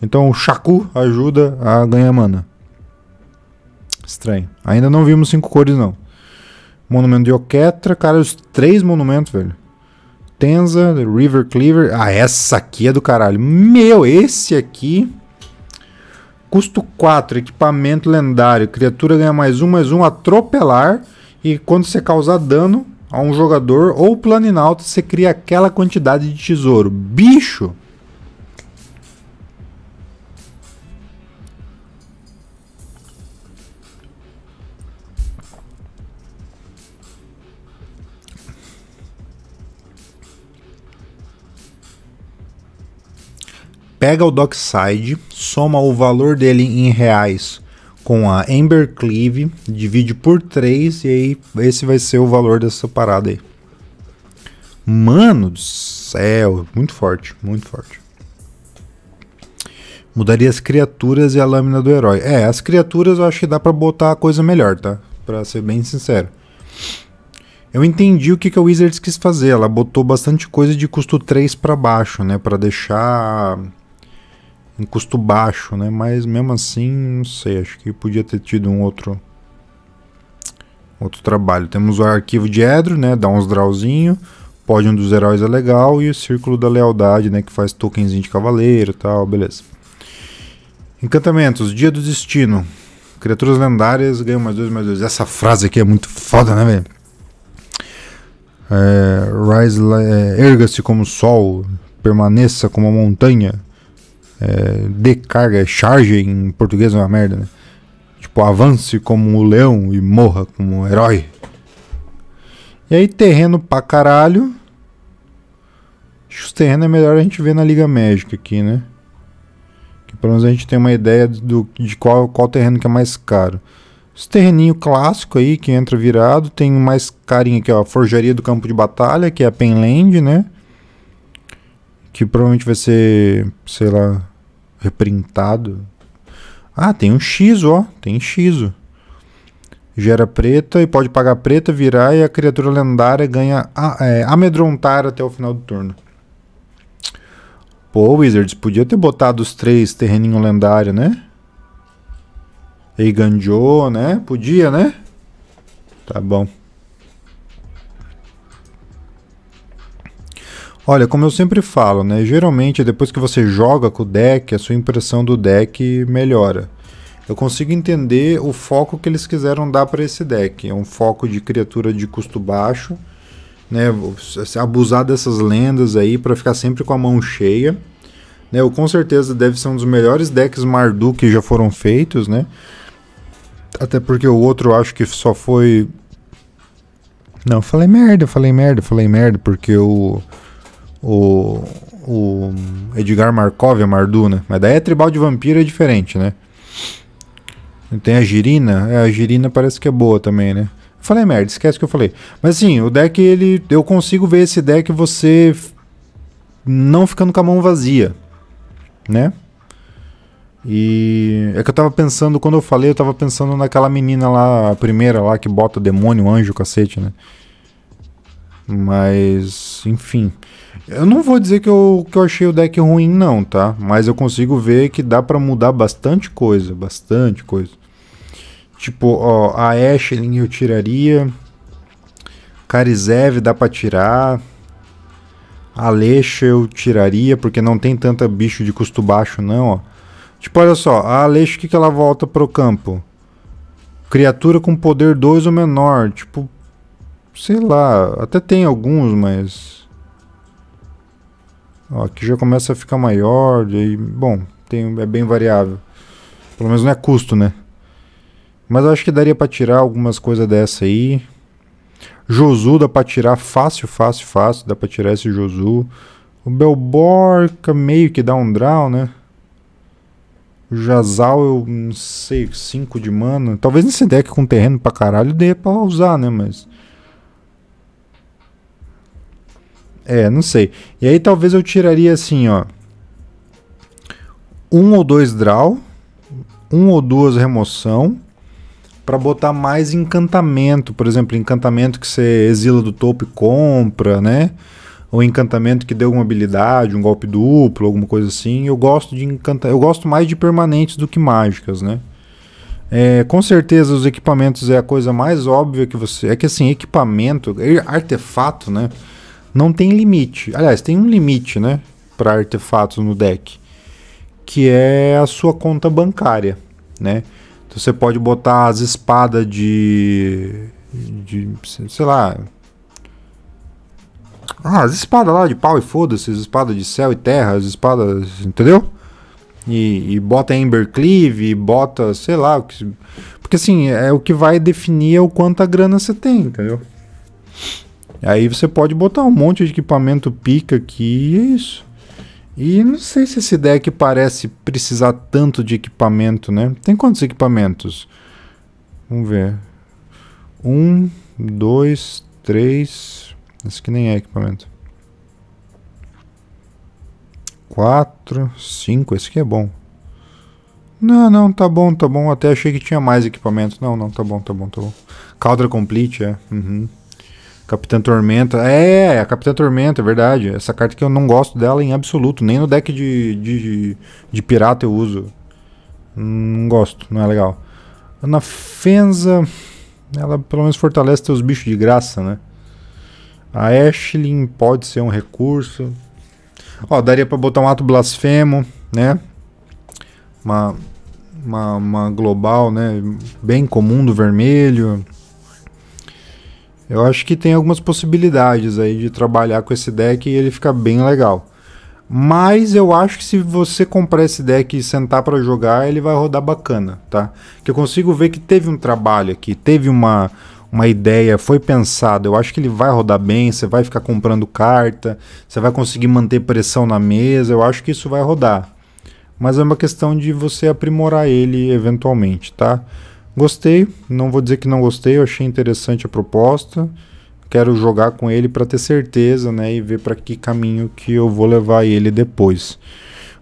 Então o Shaku ajuda a ganhar mana. Estranho. Ainda não vimos cinco cores, não. Monumento de Oketra, cara, os três monumentos, velho. Tenza, River Cleaver. Ah, essa aqui é do caralho. Meu, esse aqui. Custo 4, equipamento lendário. Criatura ganha mais um, mais um, atropelar. E quando você causar dano a um jogador ou planinauta, você cria aquela quantidade de tesouro. Bicho! pega o Dockside, soma o valor dele em reais com a Amber Cleave, divide por 3 e aí esse vai ser o valor dessa parada aí. Mano do céu, muito forte, muito forte. Mudaria as criaturas e a lâmina do herói. É, as criaturas eu acho que dá pra botar a coisa melhor, tá? Pra ser bem sincero. Eu entendi o que, que a Wizards quis fazer. Ela botou bastante coisa de custo 3 para baixo, né? Pra deixar um custo baixo, né? Mas mesmo assim, não sei, acho que podia ter tido um outro outro trabalho. Temos o arquivo de Edro, né? Dá uns drawzinho. Pódio dos heróis é legal e o Círculo da Lealdade, né, que faz tokenzinho de cavaleiro, tal, beleza. Encantamentos, Dia do Destino. Criaturas lendárias ganham mais dois, mais dois. Essa frase aqui é muito foda, né, velho? É, Rise, é, erga-se como o sol, permaneça como a montanha é, carga, charge em português é uma merda, né? Tipo, avance como o leão e morra como um herói. E aí, terreno pra caralho. Acho que os terrenos é melhor a gente ver na Liga Médica aqui, né? Que pelo menos a gente tem uma ideia do, de qual, qual terreno que é mais caro. Esse terreninho clássico aí, que entra virado, tem mais carinha aqui, ó. Forjaria do Campo de Batalha, que é a Penland, né? que provavelmente vai ser, sei lá, reprintado. Ah, tem um X, ó, tem X. Gera preta e pode pagar preta, virar e a criatura lendária ganha a, é, amedrontar até o final do turno. Pô, Wizards, podia ter botado os três terreninho lendário, né? E Ganjo, né? Podia, né? Tá bom. Olha, como eu sempre falo, né? Geralmente depois que você joga com o deck, a sua impressão do deck melhora. Eu consigo entender o foco que eles quiseram dar para esse deck. É um foco de criatura de custo baixo, né? Abusar dessas lendas aí para ficar sempre com a mão cheia. Né, eu com certeza deve ser um dos melhores decks Marduk que já foram feitos, né? Até porque o outro acho que só foi. Não, falei merda, falei merda, falei merda, porque o. Eu o, o Edgar Markov, a é Marduna. Né? Mas daí a é tribal de vampiro é diferente, né? Tem a Girina. É, a Girina parece que é boa também, né? falei merda, esquece que eu falei. Mas assim, o deck, ele. Eu consigo ver esse deck você não ficando com a mão vazia, né? E é que eu tava pensando, quando eu falei, eu tava pensando naquela menina lá, a primeira lá que bota o demônio, o anjo, o cacete, né? Mas, enfim. Eu não vou dizer que eu, que eu achei o deck ruim, não, tá? Mas eu consigo ver que dá para mudar bastante coisa, bastante coisa. Tipo, ó, a Ashling eu tiraria. Karizev dá pra tirar. Alexa eu tiraria, porque não tem tanta bicho de custo baixo, não, ó. Tipo, olha só, a Alexa, o que, que ela volta pro campo? Criatura com poder 2 ou menor, tipo... Sei lá, até tem alguns, mas... Ó, aqui já começa a ficar maior, daí, bom, tem, é bem variável. Pelo menos não é custo, né? Mas eu acho que daria para tirar algumas coisas dessa aí. Josu dá para tirar fácil, fácil, fácil. Dá para tirar esse Josu. O Belborca meio que dá um draw, né? O Jazal eu não sei, 5 de mana. Talvez nesse deck com terreno pra caralho dê pra usar, né? Mas É, não sei. E aí talvez eu tiraria assim, ó. Um ou dois draw, um ou duas remoção, para botar mais encantamento. Por exemplo, encantamento que você exila do topo e compra, né? Ou encantamento que deu uma habilidade, um golpe duplo, alguma coisa assim. Eu gosto de encantar, Eu gosto mais de permanentes do que mágicas, né? É, com certeza os equipamentos é a coisa mais óbvia que você. É que assim, equipamento, é artefato, né? Não tem limite. Aliás, tem um limite, né? Para artefatos no deck. Que é a sua conta bancária, né? Então você pode botar as espadas de. de sei lá. Ah, as espadas lá de pau e foda-se, as espadas de céu e terra, as espadas. Entendeu? E, e bota Embercleave, bota, sei lá. Porque assim, é o que vai definir é o quanto a grana você tem, entendeu? Aí você pode botar um monte de equipamento pica aqui e é isso. E não sei se essa ideia que parece precisar tanto de equipamento, né? Tem quantos equipamentos? Vamos ver. Um, dois, três. Esse que nem é equipamento. Quatro, cinco. Esse aqui é bom. Não, não, tá bom, tá bom. Até achei que tinha mais equipamento. Não, não, tá bom, tá bom, tá bom. Caldra complete, é. Uhum. Capitã Tormenta. É, é, é, a Capitã Tormenta, é verdade. Essa carta que eu não gosto dela em absoluto. Nem no deck de, de, de pirata eu uso. Não gosto, não é legal. Ana Fenza. Ela pelo menos fortalece teus bichos de graça, né? A Ashlyn pode ser um recurso. Ó, daria pra botar um ato blasfemo, né? Uma, uma, uma global, né? Bem comum do vermelho. Eu acho que tem algumas possibilidades aí de trabalhar com esse deck e ele fica bem legal. Mas eu acho que se você comprar esse deck e sentar para jogar, ele vai rodar bacana, tá? Que eu consigo ver que teve um trabalho aqui, teve uma, uma ideia, foi pensado. Eu acho que ele vai rodar bem, você vai ficar comprando carta, você vai conseguir manter pressão na mesa, eu acho que isso vai rodar. Mas é uma questão de você aprimorar ele eventualmente, tá? Gostei, não vou dizer que não gostei, eu achei interessante a proposta. Quero jogar com ele para ter certeza, né, e ver para que caminho que eu vou levar ele depois.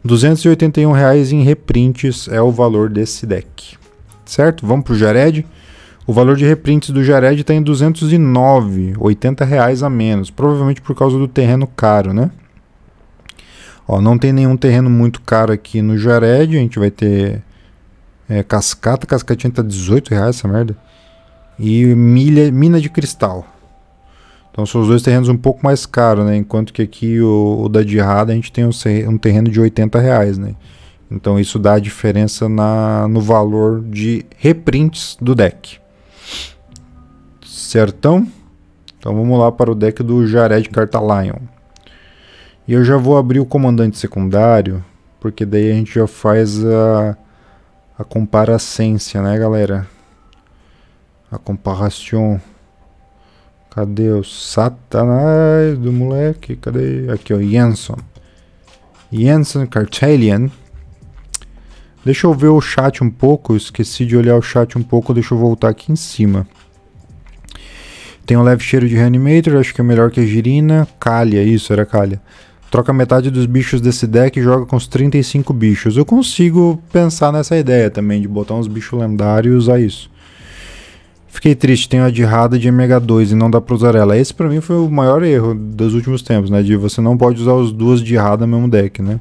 R$ 281 reais em reprints é o valor desse deck. Certo? Vamos pro Jared. O valor de reprints do Jared está em 209, 80 reais a menos, provavelmente por causa do terreno caro, né? Ó, não tem nenhum terreno muito caro aqui no Jared, a gente vai ter é, cascata, cascatinha tá 18 reais essa merda. E milha, mina de cristal. Então são os dois terrenos um pouco mais caros, né? Enquanto que aqui o, o da errada a gente tem um, um, terreno de 80 reais, né? Então isso dá a diferença na, no valor de reprints do deck. Certão? Então vamos lá para o deck do Jared Carta Lion. E eu já vou abrir o comandante secundário, porque daí a gente já faz a a comparacência, né, galera? A comparação. Cadê o satanás do moleque? Cadê? Aqui, ó, Jenson. Jenson Cartelian. Deixa eu ver o chat um pouco. Esqueci de olhar o chat um pouco. Deixa eu voltar aqui em cima. Tem um leve cheiro de Reanimator. Acho que é melhor que a Girina. Calha, isso, era calha troca metade dos bichos desse deck e joga com os 35 bichos. Eu consigo pensar nessa ideia também, de botar uns bichos lendários e usar isso. Fiquei triste, tenho a de Rada de MH2 e não dá pra usar ela. Esse pra mim foi o maior erro dos últimos tempos, né? De você não pode usar os duas de Rada no mesmo deck, né?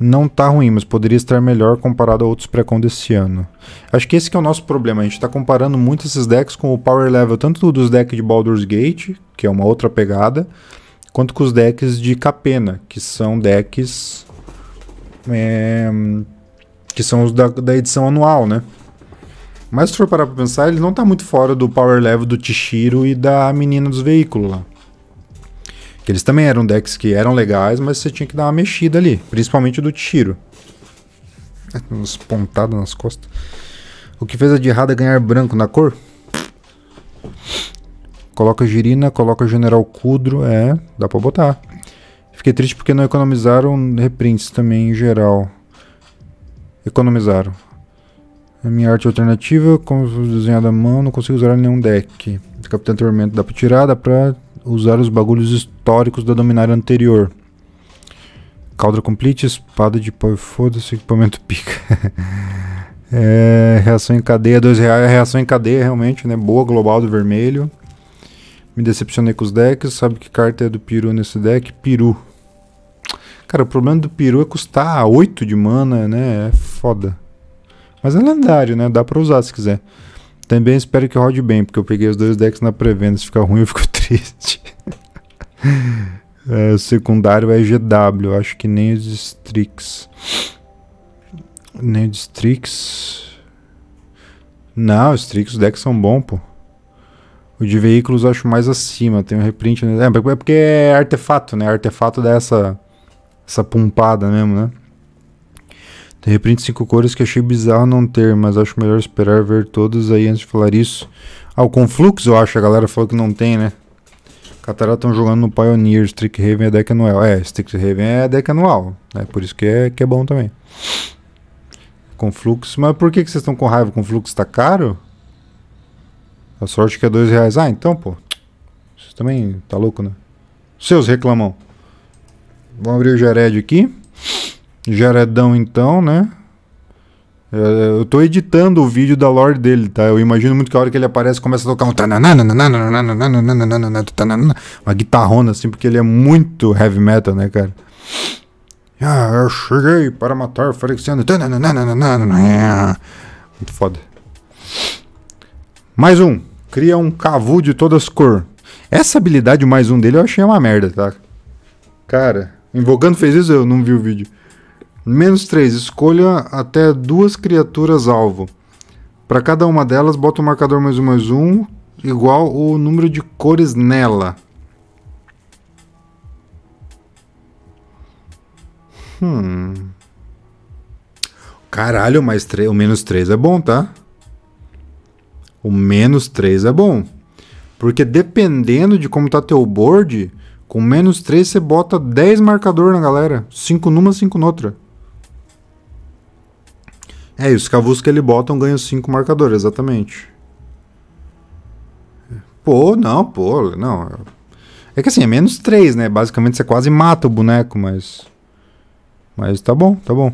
Não tá ruim, mas poderia estar melhor comparado a outros pré-con desse ano. Acho que esse que é o nosso problema. A gente tá comparando muito esses decks com o power level tanto dos decks de Baldur's Gate, que é uma outra pegada, quanto com os decks de Capena, que são decks é, que são os da, da, edição anual, né? Mas se for parar pra pensar, ele não tá muito fora do power level do Tishiro e da menina dos veículos lá. Que eles também eram decks que eram legais, mas você tinha que dar uma mexida ali, principalmente do Tishiro. É, Uns pontadas nas costas. O que fez a de errada é ganhar branco na cor? Coloca Girina, coloca General Kudro, é, dá pra botar. Fiquei triste porque não economizaram reprints também em geral. Economizaram. A minha arte alternativa, como desenhada à mão, não consigo usar nenhum deck. Capitão Tormento dá pra tirar, dá pra usar os bagulhos históricos da dominária anterior. Caldra Complete, espada de pau, foda-se, equipamento pica. é, reação em cadeia, 2 reais, reação em cadeia realmente, né? Boa, global do vermelho. Me decepcionei com os decks, sabe que carta é do Peru nesse deck? Peru. Cara, o problema do Peru é custar 8 de mana, né? É foda. Mas é lendário, né? Dá pra usar se quiser. Também espero que rode bem, porque eu peguei os dois decks na pré-venda. Se ficar ruim, eu fico triste. é, o secundário é GW, acho que nem os Strix. Nem os Strix. Não, os Strix, os decks são bons, pô. O de veículos eu acho mais acima, tem um reprint. Né? É, é porque é artefato, né? Artefato dá essa, essa pumpada mesmo, né? Tem reprint cinco cores que achei bizarro não ter, mas acho melhor esperar ver todos aí antes de falar isso. Ah, o Conflux eu acho, a galera falou que não tem, né? Catarata estão jogando no Pioneer, Strixhaven é deck anual. É, Strixhaven é deck anual, né? Por isso que é, que é bom também. Conflux, mas por que, que vocês estão com raiva? Conflux tá caro? A sorte que é dois reais. Ah, então, pô. Você também tá louco, né? Seus reclamam. Vamos abrir o Jared aqui. Jaredão, então, né? É, eu tô editando o vídeo da lore dele, tá? Eu imagino muito que a hora que ele aparece começa a tocar um uma guitarrona assim, porque ele é muito heavy metal, né, cara? Ah, eu cheguei para matar o Muito foda. Mais um. Cria um cavu de todas as cores. Essa habilidade mais um dele eu achei uma merda, tá? Cara, invocando fez isso, eu não vi o vídeo. Menos 3, escolha até duas criaturas alvo. Para cada uma delas, bota o um marcador mais um mais um, igual o número de cores nela. Hum. Caralho, mais 3, o menos 3 é bom, tá? o menos 3 é bom. Porque dependendo de como tá teu board, com menos 3 você bota 10 marcador na galera. 5 numa, 5 noutra. É, e os cavus que ele botam ganham 5 marcador, exatamente. Pô, não, pô, não. É que assim, é menos 3, né? Basicamente você quase mata o boneco, mas... Mas tá bom, tá bom.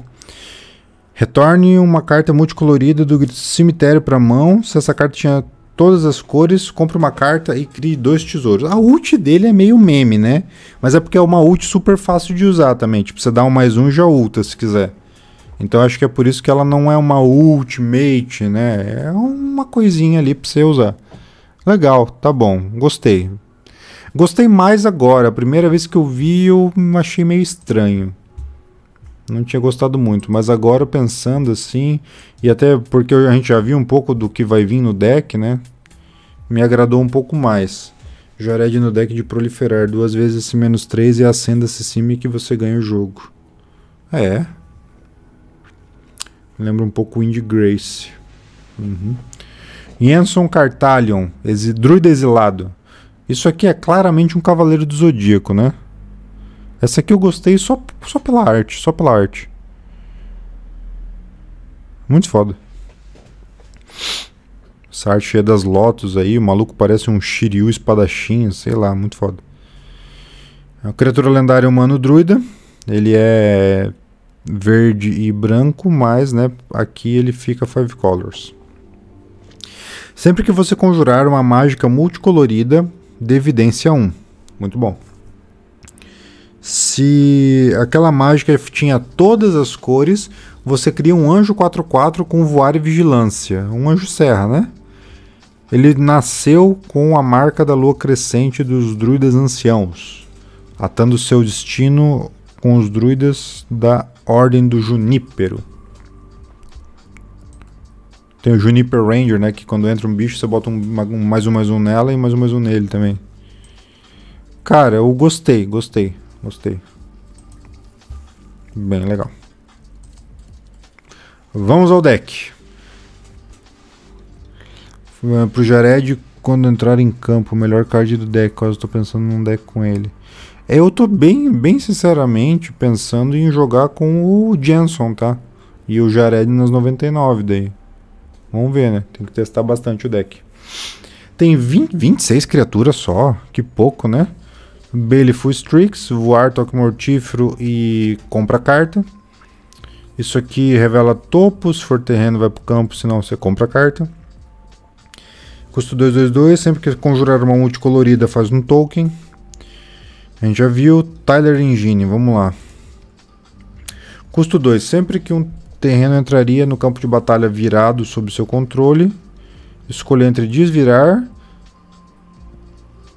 Retorne uma carta multicolorida do cemitério para a mão. Se essa carta tinha todas as cores, compre uma carta e crie dois tesouros. A ult dele é meio meme, né? Mas é porque é uma ult super fácil de usar também. Tipo, você dá um mais um e já ulta se quiser. Então acho que é por isso que ela não é uma ultimate, né? É uma coisinha ali para você usar. Legal, tá bom, gostei. Gostei mais agora. A primeira vez que eu vi, eu achei meio estranho não tinha gostado muito, mas agora pensando assim, e até porque a gente já viu um pouco do que vai vir no deck, né? Me agradou um pouco mais. Jared no deck de proliferar, duas vezes esse menos 3 e acenda esse cime que você ganha o jogo. É. Lembra um pouco Indy Grace. Uhum. Jenson Cartalion, druida exilado. Isso aqui é claramente um cavaleiro do zodíaco, né? Essa aqui eu gostei só, só pela arte, só pela arte. Muito foda. Essa arte cheia das lotus aí, o maluco parece um Shiryu espadachim, sei lá, muito foda. É uma criatura lendária humano druida. Ele é verde e branco, mas né, aqui ele fica five colors. Sempre que você conjurar uma mágica multicolorida, de evidência 1. Muito bom. Se aquela mágica tinha todas as cores, você cria um anjo 4-4 com voar e vigilância. Um anjo serra, né? Ele nasceu com a marca da lua crescente dos druidas anciãos, atando seu destino com os druidas da Ordem do Junípero. Tem o Juniper Ranger, né? Que quando entra um bicho, você bota um, mais um mais um nela e mais um mais um nele também. Cara, eu gostei, gostei. Gostei. Bem legal. Vamos ao deck. É, pro Jared, quando entrar em campo, o melhor card do deck, quase estou pensando num deck com ele. É, eu estou bem, bem sinceramente pensando em jogar com o Jenson, tá? E o Jared nas 99 daí. Vamos ver, né? Tem que testar bastante o deck. Tem 20, 26 criaturas só. Que pouco, né? Belefus Streaks, voar, toque mortífero e compra carta. Isso aqui revela topo, se for terreno vai para o campo, senão você compra carta. Custo 222, sempre que conjurar uma multicolorida faz um token. A gente já viu, Tyler Engine, vamos lá. Custo 2, sempre que um terreno entraria no campo de batalha virado sob seu controle, escolha entre desvirar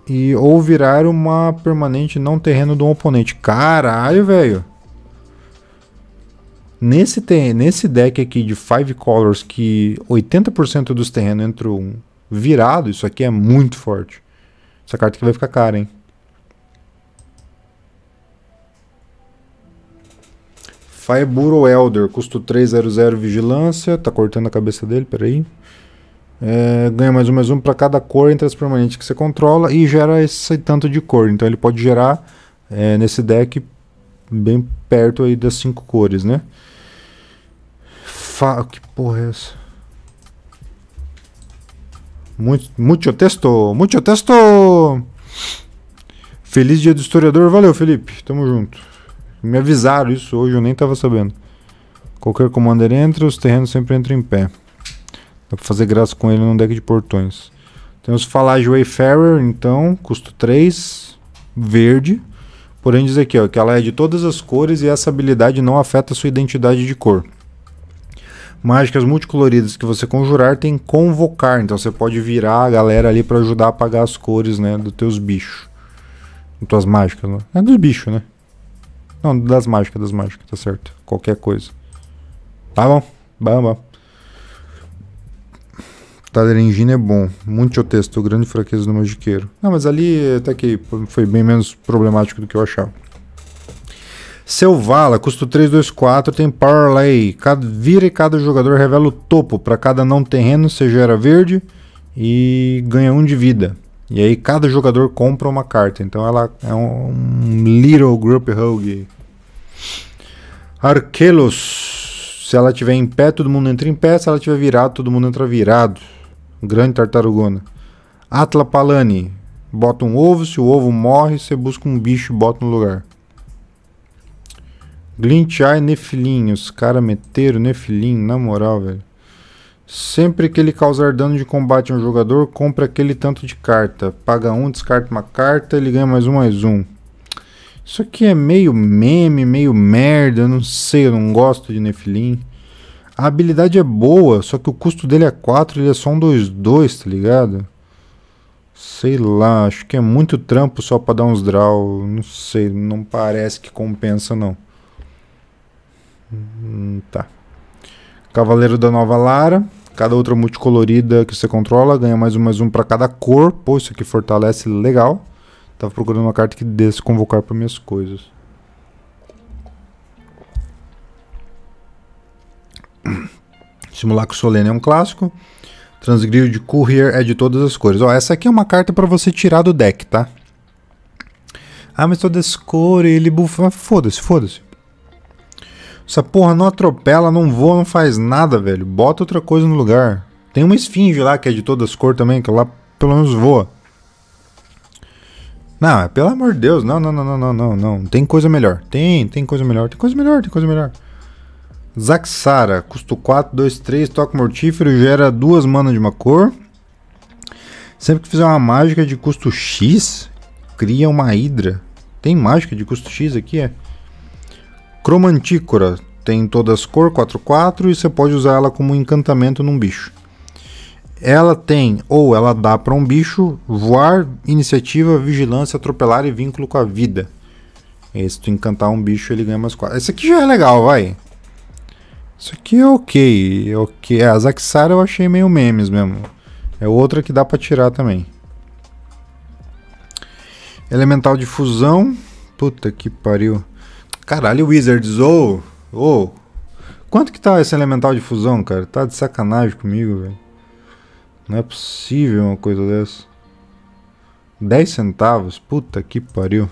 e ou virar uma permanente não terreno do um oponente. Caralho, velho. Nesse, nesse deck aqui de Five Colors, que 80% dos terrenos entram virado, isso aqui é muito forte. Essa carta aqui vai ficar cara, hein? Fireburo Elder, custo 300 vigilância. Tá cortando a cabeça dele, peraí é, ganha mais um mais um para cada cor entre as permanentes que você controla e gera esse tanto de cor. Então ele pode gerar é, nesse deck bem perto aí das cinco cores, né? Fa que porra é essa? Muito, muito texto, muito texto. Feliz dia do historiador, valeu Felipe, tamo junto. Me avisaram isso hoje, eu nem tava sabendo. Qualquer commander entra, os terrenos sempre entram em pé. Dá pra fazer graça com ele num deck de portões. Temos Falage Wayfarer, então, custo 3, verde. Porém diz aqui ó, que ela é de todas as cores e essa habilidade não afeta sua identidade de cor. Mágicas multicoloridas que você conjurar tem convocar, então você pode virar a galera ali para ajudar a apagar as cores, né, dos teus bichos. Das tuas mágicas, né? É dos bichos, né? Não, das mágicas, das mágicas, tá certo. Qualquer coisa. Tá bom? bom. Tyler Engine é bom. Muito texto, grande fraqueza do magiqueiro. Não, mas ali até que foi bem menos problemático do que eu achava. Selvala, custo 4, tem Parlay. Cada, vira e cada jogador revela o topo. Para cada não terreno, você gera verde e ganha um de vida. E aí cada jogador compra uma carta. Então ela é um, um Little Group Hug. Arquelos. Se ela tiver em pé, todo mundo entra em pé. Se ela tiver virado, todo mundo entra virado grande tartarugona. Atlapalani, bota um ovo, se o ovo morre, você busca um bicho e bota no lugar. Glint Eye Nefilim, os cara meteram Nefilim, na moral, velho. Sempre que ele causar dano de combate a um jogador, compra aquele tanto de carta. Paga um, descarta uma carta, ele ganha mais um, mais um. Isso aqui é meio meme, meio merda, eu não sei, eu não gosto de Nefilim. A habilidade é boa, só que o custo dele é 4, ele é só um 2-2, tá ligado? Sei lá, acho que é muito trampo só pra dar uns draw. Não sei, não parece que compensa não. Hum, tá. Cavaleiro da Nova Lara. Cada outra multicolorida que você controla ganha mais um, mais um pra cada cor. Pô, isso aqui fortalece legal. Tava procurando uma carta que desse convocar para minhas coisas. Simulacro Solene é um clássico. Transgrid de Courier é de todas as cores. Ó, essa aqui é uma carta para você tirar do deck, tá? Ah, mas todas as cores, ele bufa. Foda-se, foda-se. Essa porra não atropela, não voa, não faz nada, velho. Bota outra coisa no lugar. Tem uma esfinge lá que é de todas as cores também, que lá pelo menos voa. Não, é pelo amor de Deus, não, não, não, não, não, não, não. Tem coisa melhor. Tem, tem coisa melhor, tem coisa melhor, tem coisa melhor. Zaxara, custo 4, 2, 3, toque mortífero, gera duas mana de uma cor. Sempre que fizer uma mágica de custo X, cria uma hidra. Tem mágica de custo X aqui, é? Cromantícora, tem todas cor, 4, 4, e você pode usar ela como encantamento num bicho. Ela tem, ou ela dá para um bicho, voar, iniciativa, vigilância, atropelar e vínculo com a vida. E se tu encantar um bicho, ele ganha mais 4. Esse aqui já é legal, vai. Isso aqui é ok, é ok. É, a Zaxara eu achei meio memes mesmo. É outra que dá pra tirar também. Elemental de fusão. Puta que pariu. Caralho, Wizards, ô! Oh, ô! Oh. Quanto que tá esse elemental de fusão, cara? Tá de sacanagem comigo, velho. Não é possível uma coisa dessa. 10 centavos? Puta que pariu.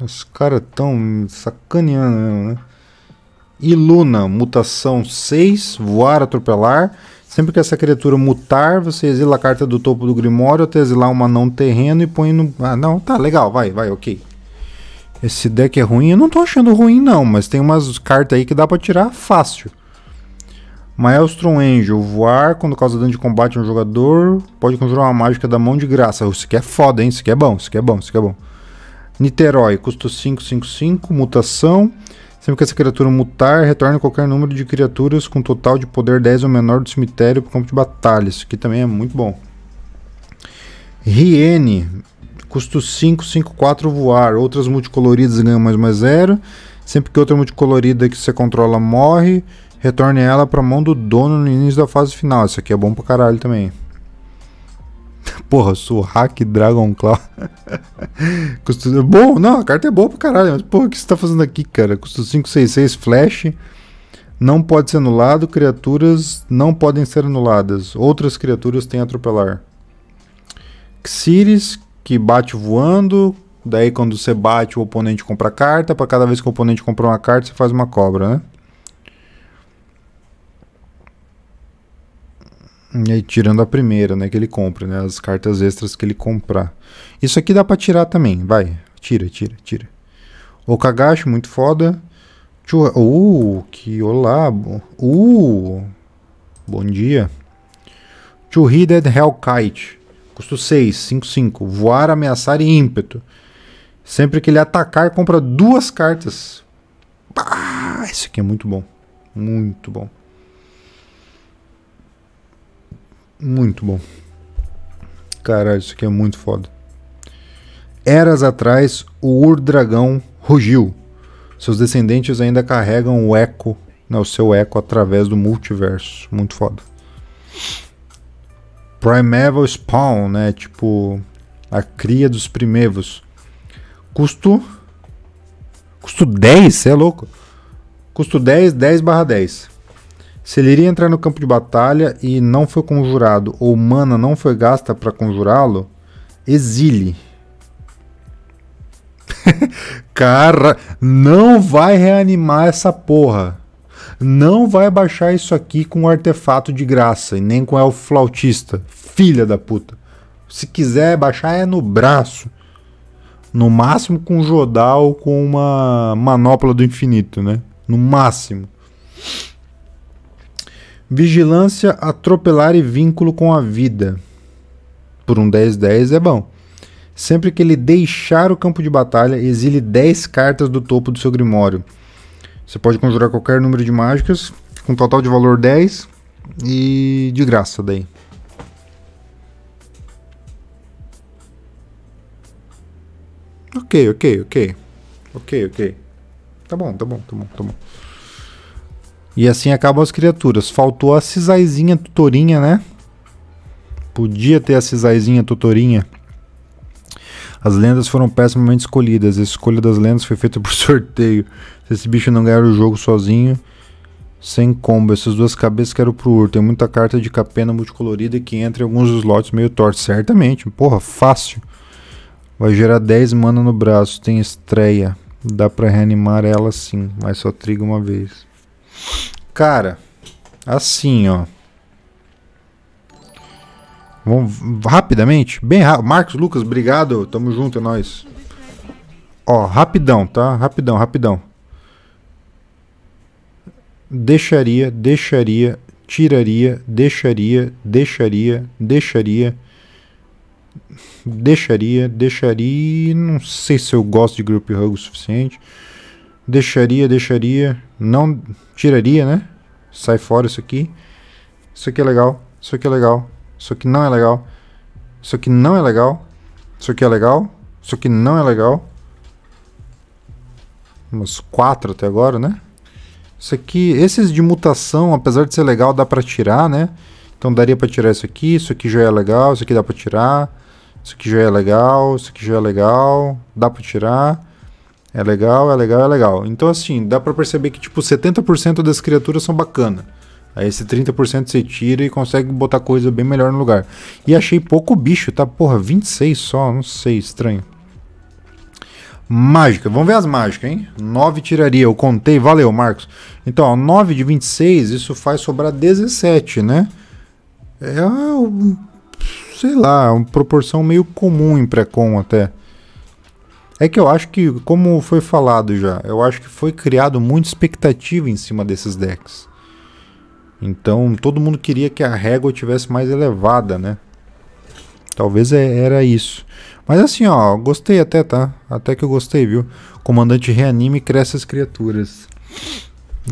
Os caras tão sacaneando mesmo, né? e Luna, mutação 6, voar, atropelar. Sempre que essa criatura mutar, você exila a carta do topo do Grimório até exilar uma não terreno e põe no. Ah, não, tá legal, vai, vai, ok. Esse deck é ruim, eu não tô achando ruim não, mas tem umas cartas aí que dá pra tirar fácil. Maelstrom Angel, voar quando causa dano de combate a um jogador, pode conjurar uma mágica da mão de graça. Isso aqui é foda, hein? Isso aqui é bom, isso aqui é bom, isso aqui é bom. Niterói, custo 555, mutação. Sempre que essa criatura mutar, retorna qualquer número de criaturas com total de poder 10 ou menor do cemitério para o campo de batalha. Isso aqui também é muito bom. Riene, custo 5, 5, 4 voar. Outras multicoloridas ganham mais mais zero. Sempre que outra multicolorida que você controla morre, retorne ela para a mão do dono no início da fase final. Isso aqui é bom para caralho também. Porra, hack Dragon Claw. Custo... Bom, não, a carta é boa pra caralho, mas porra, o que você tá fazendo aqui, cara? Custo 566 Flash. Não pode ser anulado, criaturas não podem ser anuladas. Outras criaturas têm a atropelar. Xiris, que bate voando. Daí quando você bate, o oponente compra carta. Para cada vez que o oponente compra uma carta, você faz uma cobra, né? E aí, tirando a primeira, né, que ele compra, né, as cartas extras que ele comprar. Isso aqui dá para tirar também, vai. Tira, tira, tira. O Kagashi, muito foda. Chua, uh, que olá. Uh, bom dia. Two-Headed Hellkite. Custo 6, 5, 5. Voar, ameaçar e ímpeto. Sempre que ele atacar, compra duas cartas. Ah, isso aqui é muito bom. Muito bom. Muito bom. Caralho, isso aqui é muito foda. Eras atrás, o Ur-dragão rugiu. Seus descendentes ainda carregam o eco, né, o seu eco através do multiverso. Muito foda. Primeval Spawn, né? Tipo, a cria dos primevos. Custo. Custo 10? Você é louco? Custo 10, 10 barra 10. Se ele iria entrar no campo de batalha e não foi conjurado ou mana não foi gasta para conjurá-lo, exile. Cara, não vai reanimar essa porra. Não vai baixar isso aqui com um artefato de graça e nem com elfo flautista. Filha da puta. Se quiser baixar é no braço. No máximo com jodal com uma manopla do infinito, né? No máximo. Vigilância, atropelar e vínculo com a vida. Por um 10-10 é bom. Sempre que ele deixar o campo de batalha, exile 10 cartas do topo do seu grimório. Você pode conjurar qualquer número de mágicas, com total de valor 10 e de graça daí. Ok, ok, ok. Ok, ok. Tá bom, tá bom, tá bom, tá bom. E assim acabam as criaturas. Faltou a cisaizinha tutorinha, né? Podia ter a cisaizinha tutorinha. As lendas foram pessimamente escolhidas. A escolha das lendas foi feita por sorteio. Se esse bicho não ganhar o jogo sozinho, sem combo. Essas duas cabeças quero pro Ur. Tem muita carta de capena multicolorida que entra em alguns slots meio torto. Certamente, porra, fácil. Vai gerar 10 mana no braço. Tem estreia. Dá pra reanimar ela sim, mas só triga uma vez. Cara, assim, ó. Vamos rapidamente, bem rápido. Marcos, Lucas, obrigado. Tamo junto, é nóis. Ó, rapidão, tá? Rapidão, rapidão. Deixaria, deixaria, tiraria, deixaria, deixaria, deixaria. Deixaria, deixaria. Não sei se eu gosto de group hug o suficiente. Deixaria, deixaria. Não. Tiraria, né? Sai fora isso aqui. Isso aqui é legal. Isso aqui é legal. Isso aqui não é legal. Isso aqui não é legal. Isso aqui é legal. Isso aqui não é legal. Uns quatro até agora, né? Isso aqui, esses de mutação, apesar de ser legal, dá pra tirar, né? Então daria pra tirar isso aqui, isso aqui já é legal, isso aqui dá pra tirar. Isso aqui já é legal, isso aqui já é legal, dá pra tirar. É legal, é legal, é legal. Então, assim, dá para perceber que, tipo, 70% das criaturas são bacanas. Aí esse 30% você tira e consegue botar coisa bem melhor no lugar. E achei pouco bicho, tá? Porra, 26 só, não sei, estranho. Mágica, vamos ver as mágicas, hein? 9 tiraria, eu contei, valeu, Marcos. Então, ó, 9 de 26, isso faz sobrar 17, né? É, sei lá, uma proporção meio comum em pré-com até. É que eu acho que, como foi falado já, eu acho que foi criado muita expectativa em cima desses decks. Então todo mundo queria que a régua tivesse mais elevada, né? Talvez é, era isso. Mas assim, ó, gostei até, tá? Até que eu gostei, viu? Comandante reanime e cresce as criaturas.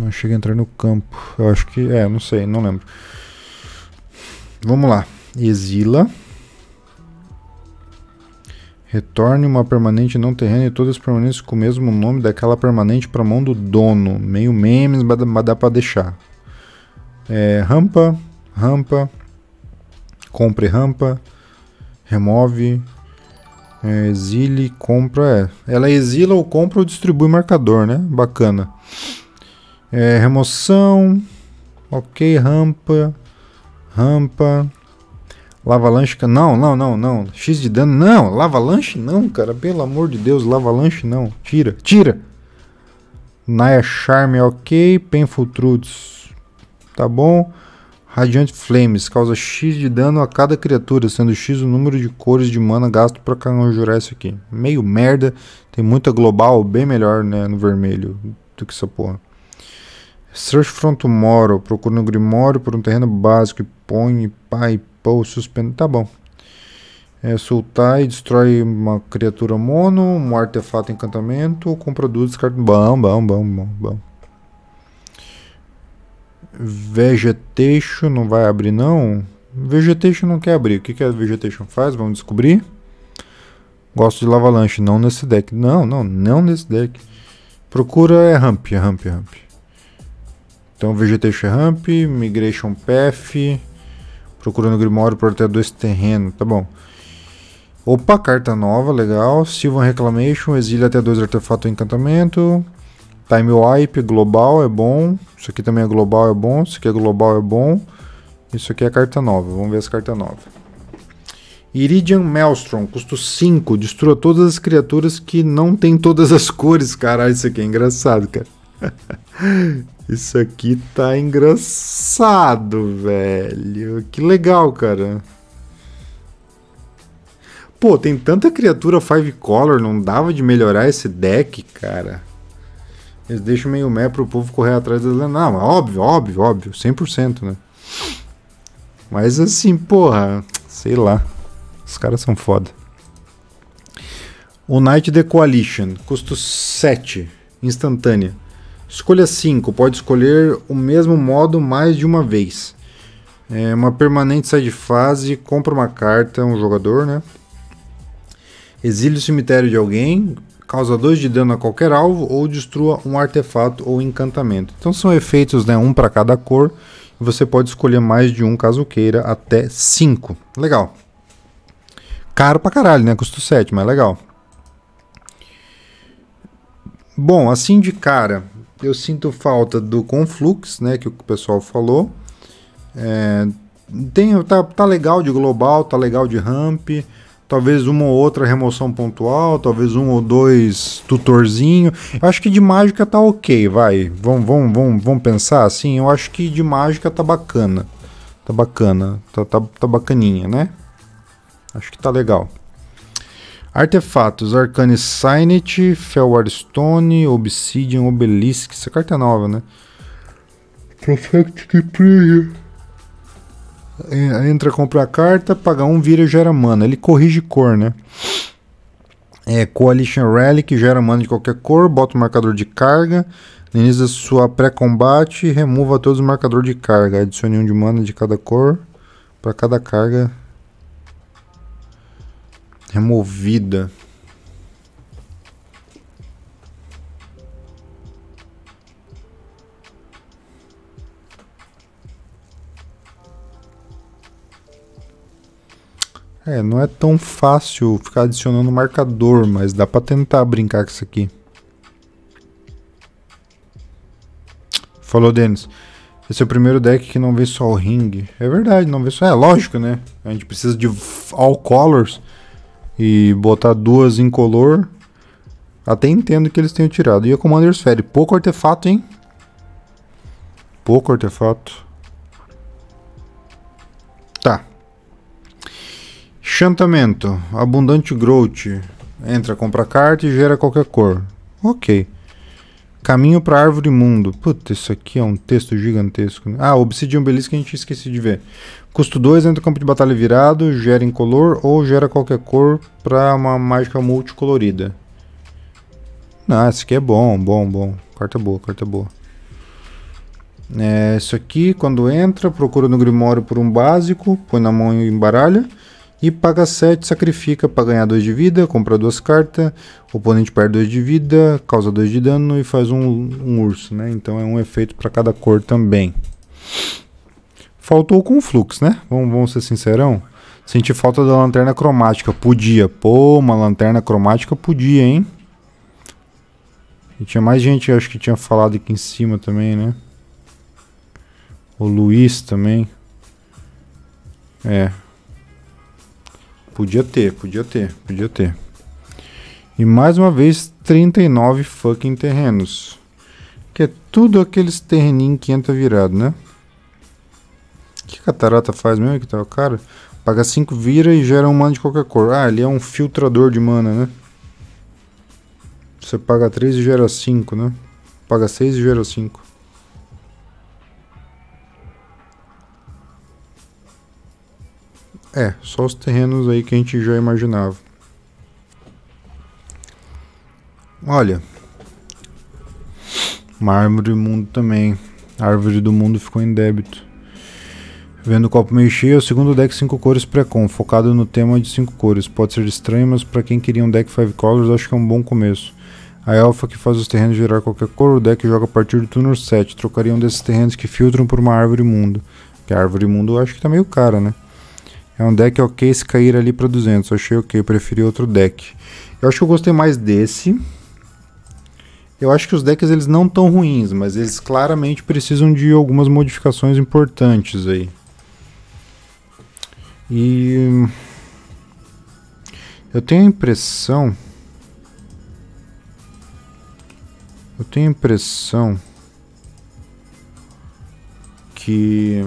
Não chega a entrar no campo. Eu acho que. É, não sei, não lembro. Vamos lá. Exila. Retorne uma permanente não terrena e todas as permanentes com o mesmo nome daquela permanente para mão do dono. Meio memes, mas dá para deixar. É, rampa, rampa, compre rampa, remove, é, exile, compra. É. Ela exila ou compra ou distribui marcador, né? Bacana. É, remoção, ok, rampa, rampa, Lava lanche, não, não, não, não. X de dano, não. Lava lanche, não, cara. Pelo amor de Deus, lava lanche, não. Tira, tira. Naya Charm, ok. Painful Truths, tá bom. Radiant Flames, causa X de dano a cada criatura, sendo X o número de cores de mana gasto para conjurar isso aqui. Meio merda, tem muita global, bem melhor né, no vermelho do que essa porra. Search Front Tomorrow, procura no Grimório por um terreno básico e põe pai Pô, suspender. Tá bom. É, soltar e destrói uma criatura mono, um artefato encantamento, com produtos descarta. Bom, bom, bom, bom, bom. Vegetation não vai abrir não? Vegetation não quer abrir. O que, que a Vegetation faz? Vamos descobrir. Gosto de Lavalanche, não nesse deck. Não, não, não nesse deck. Procura é ramp, é ramp, é ramp. Então Vegetation é ramp, Migration Path... Procurando Grimório, até dois terrenos, tá bom. Opa, carta nova, legal. Sylvan Reclamation, exílio até dois artefatos ou encantamento. Time Wipe, global é bom. Isso aqui também é global, é bom. Isso aqui é global, é bom. Isso aqui é carta nova, vamos ver as cartas novas. Iridian Maelstrom, custo 5, destrua todas as criaturas que não tem todas as cores. Caralho, isso aqui é engraçado, cara. Isso aqui tá engraçado, velho. Que legal, cara. Pô, tem tanta criatura Five Color, não dava de melhorar esse deck, cara. Eles deixam meio meh pro povo correr atrás das lendas. Não, é óbvio, óbvio, óbvio. 100%, né? Mas assim, porra, sei lá. Os caras são foda. O The Coalition, custo 7, instantânea. Escolha 5. Pode escolher o mesmo modo mais de uma vez. É, uma permanente sai de fase, compra uma carta, um jogador, né? Exile o cemitério de alguém, causa 2 de dano a qualquer alvo ou destrua um artefato ou encantamento. Então são efeitos, né, um para cada cor. E você pode escolher mais de um caso queira, até 5. Legal. Caro pra caralho, né? Custo 7, mas legal. Bom, assim de cara, eu sinto falta do Conflux, né, que o pessoal falou. É, tem, tá, tá legal de global, tá legal de ramp, talvez uma ou outra remoção pontual, talvez um ou dois tutorzinho. Eu acho que de mágica tá ok, vai. Vamos, vão, vão, vão pensar assim. Eu acho que de mágica tá bacana. Tá bacana, tá, tá, tá bacaninha, né? Acho que tá legal. Artefatos, Arcane Signet, Felward Stone, Obsidian, Obelisk. Essa carta é nova, né? Prophetic Prayer. É, entra, compra a carta, paga um, vira e gera mana. Ele corrige cor, né? É, Coalition Relic, gera mana de qualquer cor, bota o marcador de carga, no da sua pré-combate, remova todos os marcadores de carga, adicione um de mana de cada cor para cada carga removida. É, não é tão fácil ficar adicionando marcador, mas dá pra tentar brincar com isso aqui. Falou, Denis. Esse é o primeiro deck que não vê só o ring. É verdade, não vê só... É, lógico, né? A gente precisa de all colors e botar duas em color, até entendo que eles tenham tirado. E a Commander Sphere, pouco artefato, hein? Pouco artefato. Tá. Chantamento. Abundante Growth. Entra, compra carta e gera qualquer cor. Ok. Caminho para Árvore Mundo. Puta, isso aqui é um texto gigantesco. Né? Ah, Obsidian Obelisk que a gente esqueci de ver. Custo 2, entra no campo de batalha virado, gera incolor ou gera qualquer cor para uma mágica multicolorida. Não, ah, esse aqui é bom, bom, bom. Carta boa, carta boa. É, isso aqui, quando entra, procura no Grimório por um básico, põe na mão e embaralha. E paga 7, sacrifica para ganhar 2 de vida, compra duas cartas, o oponente perde 2 de vida, causa 2 de dano e faz um, um urso, né? Então é um efeito para cada cor também. Faltou o Conflux, né? Vamos, vamos ser sincerão. Senti falta da lanterna cromática. Podia. Pô, uma lanterna cromática podia, hein? E tinha mais gente, acho que tinha falado aqui em cima também, né? O Luiz também. É, Podia ter, podia ter, podia ter. E mais uma vez, 39 fucking terrenos. Que é tudo aqueles terreninhos que entra virado, né? O que catarata faz mesmo que tal, tá, cara? Paga 5 vira e gera um mana de qualquer cor. Ah, ele é um filtrador de mana, né? Você paga 3 e gera 5, né? Paga 6 e gera 5. É, só os terrenos aí que a gente já imaginava. Olha. Uma árvore do mundo também. árvore do mundo ficou em débito. Vendo o copo meio cheio, é o segundo deck 5 cores pré-com, focado no tema de 5 cores. Pode ser estranho, mas para quem queria um deck 5 colors, acho que é um bom começo. A elfa que faz os terrenos virar qualquer cor, o deck joga a partir do turno 7. Trocaria um desses terrenos que filtram por uma árvore mundo. Que a árvore mundo eu acho que tá meio cara, né? É um deck ok se cair ali para 200. Achei ok, preferi outro deck. Eu acho que eu gostei mais desse. Eu acho que os decks eles não tão ruins, mas eles claramente precisam de algumas modificações importantes aí. E eu tenho a impressão Eu tenho a impressão que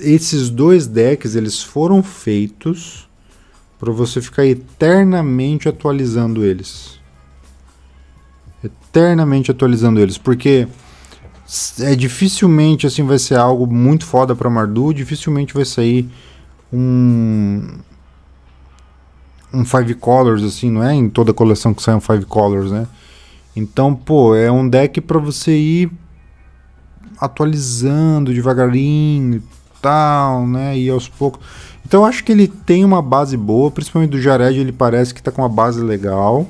esses dois decks, eles foram feitos para você ficar eternamente atualizando eles. Eternamente atualizando eles, porque é dificilmente assim vai ser algo muito foda para Mardu, dificilmente vai sair um um five colors assim, não é em toda coleção que sai um five colors, né? Então, pô, é um deck para você ir atualizando devagarinho, tal, né? E aos poucos. Então eu acho que ele tem uma base boa, principalmente do Jared, ele parece que tá com uma base legal.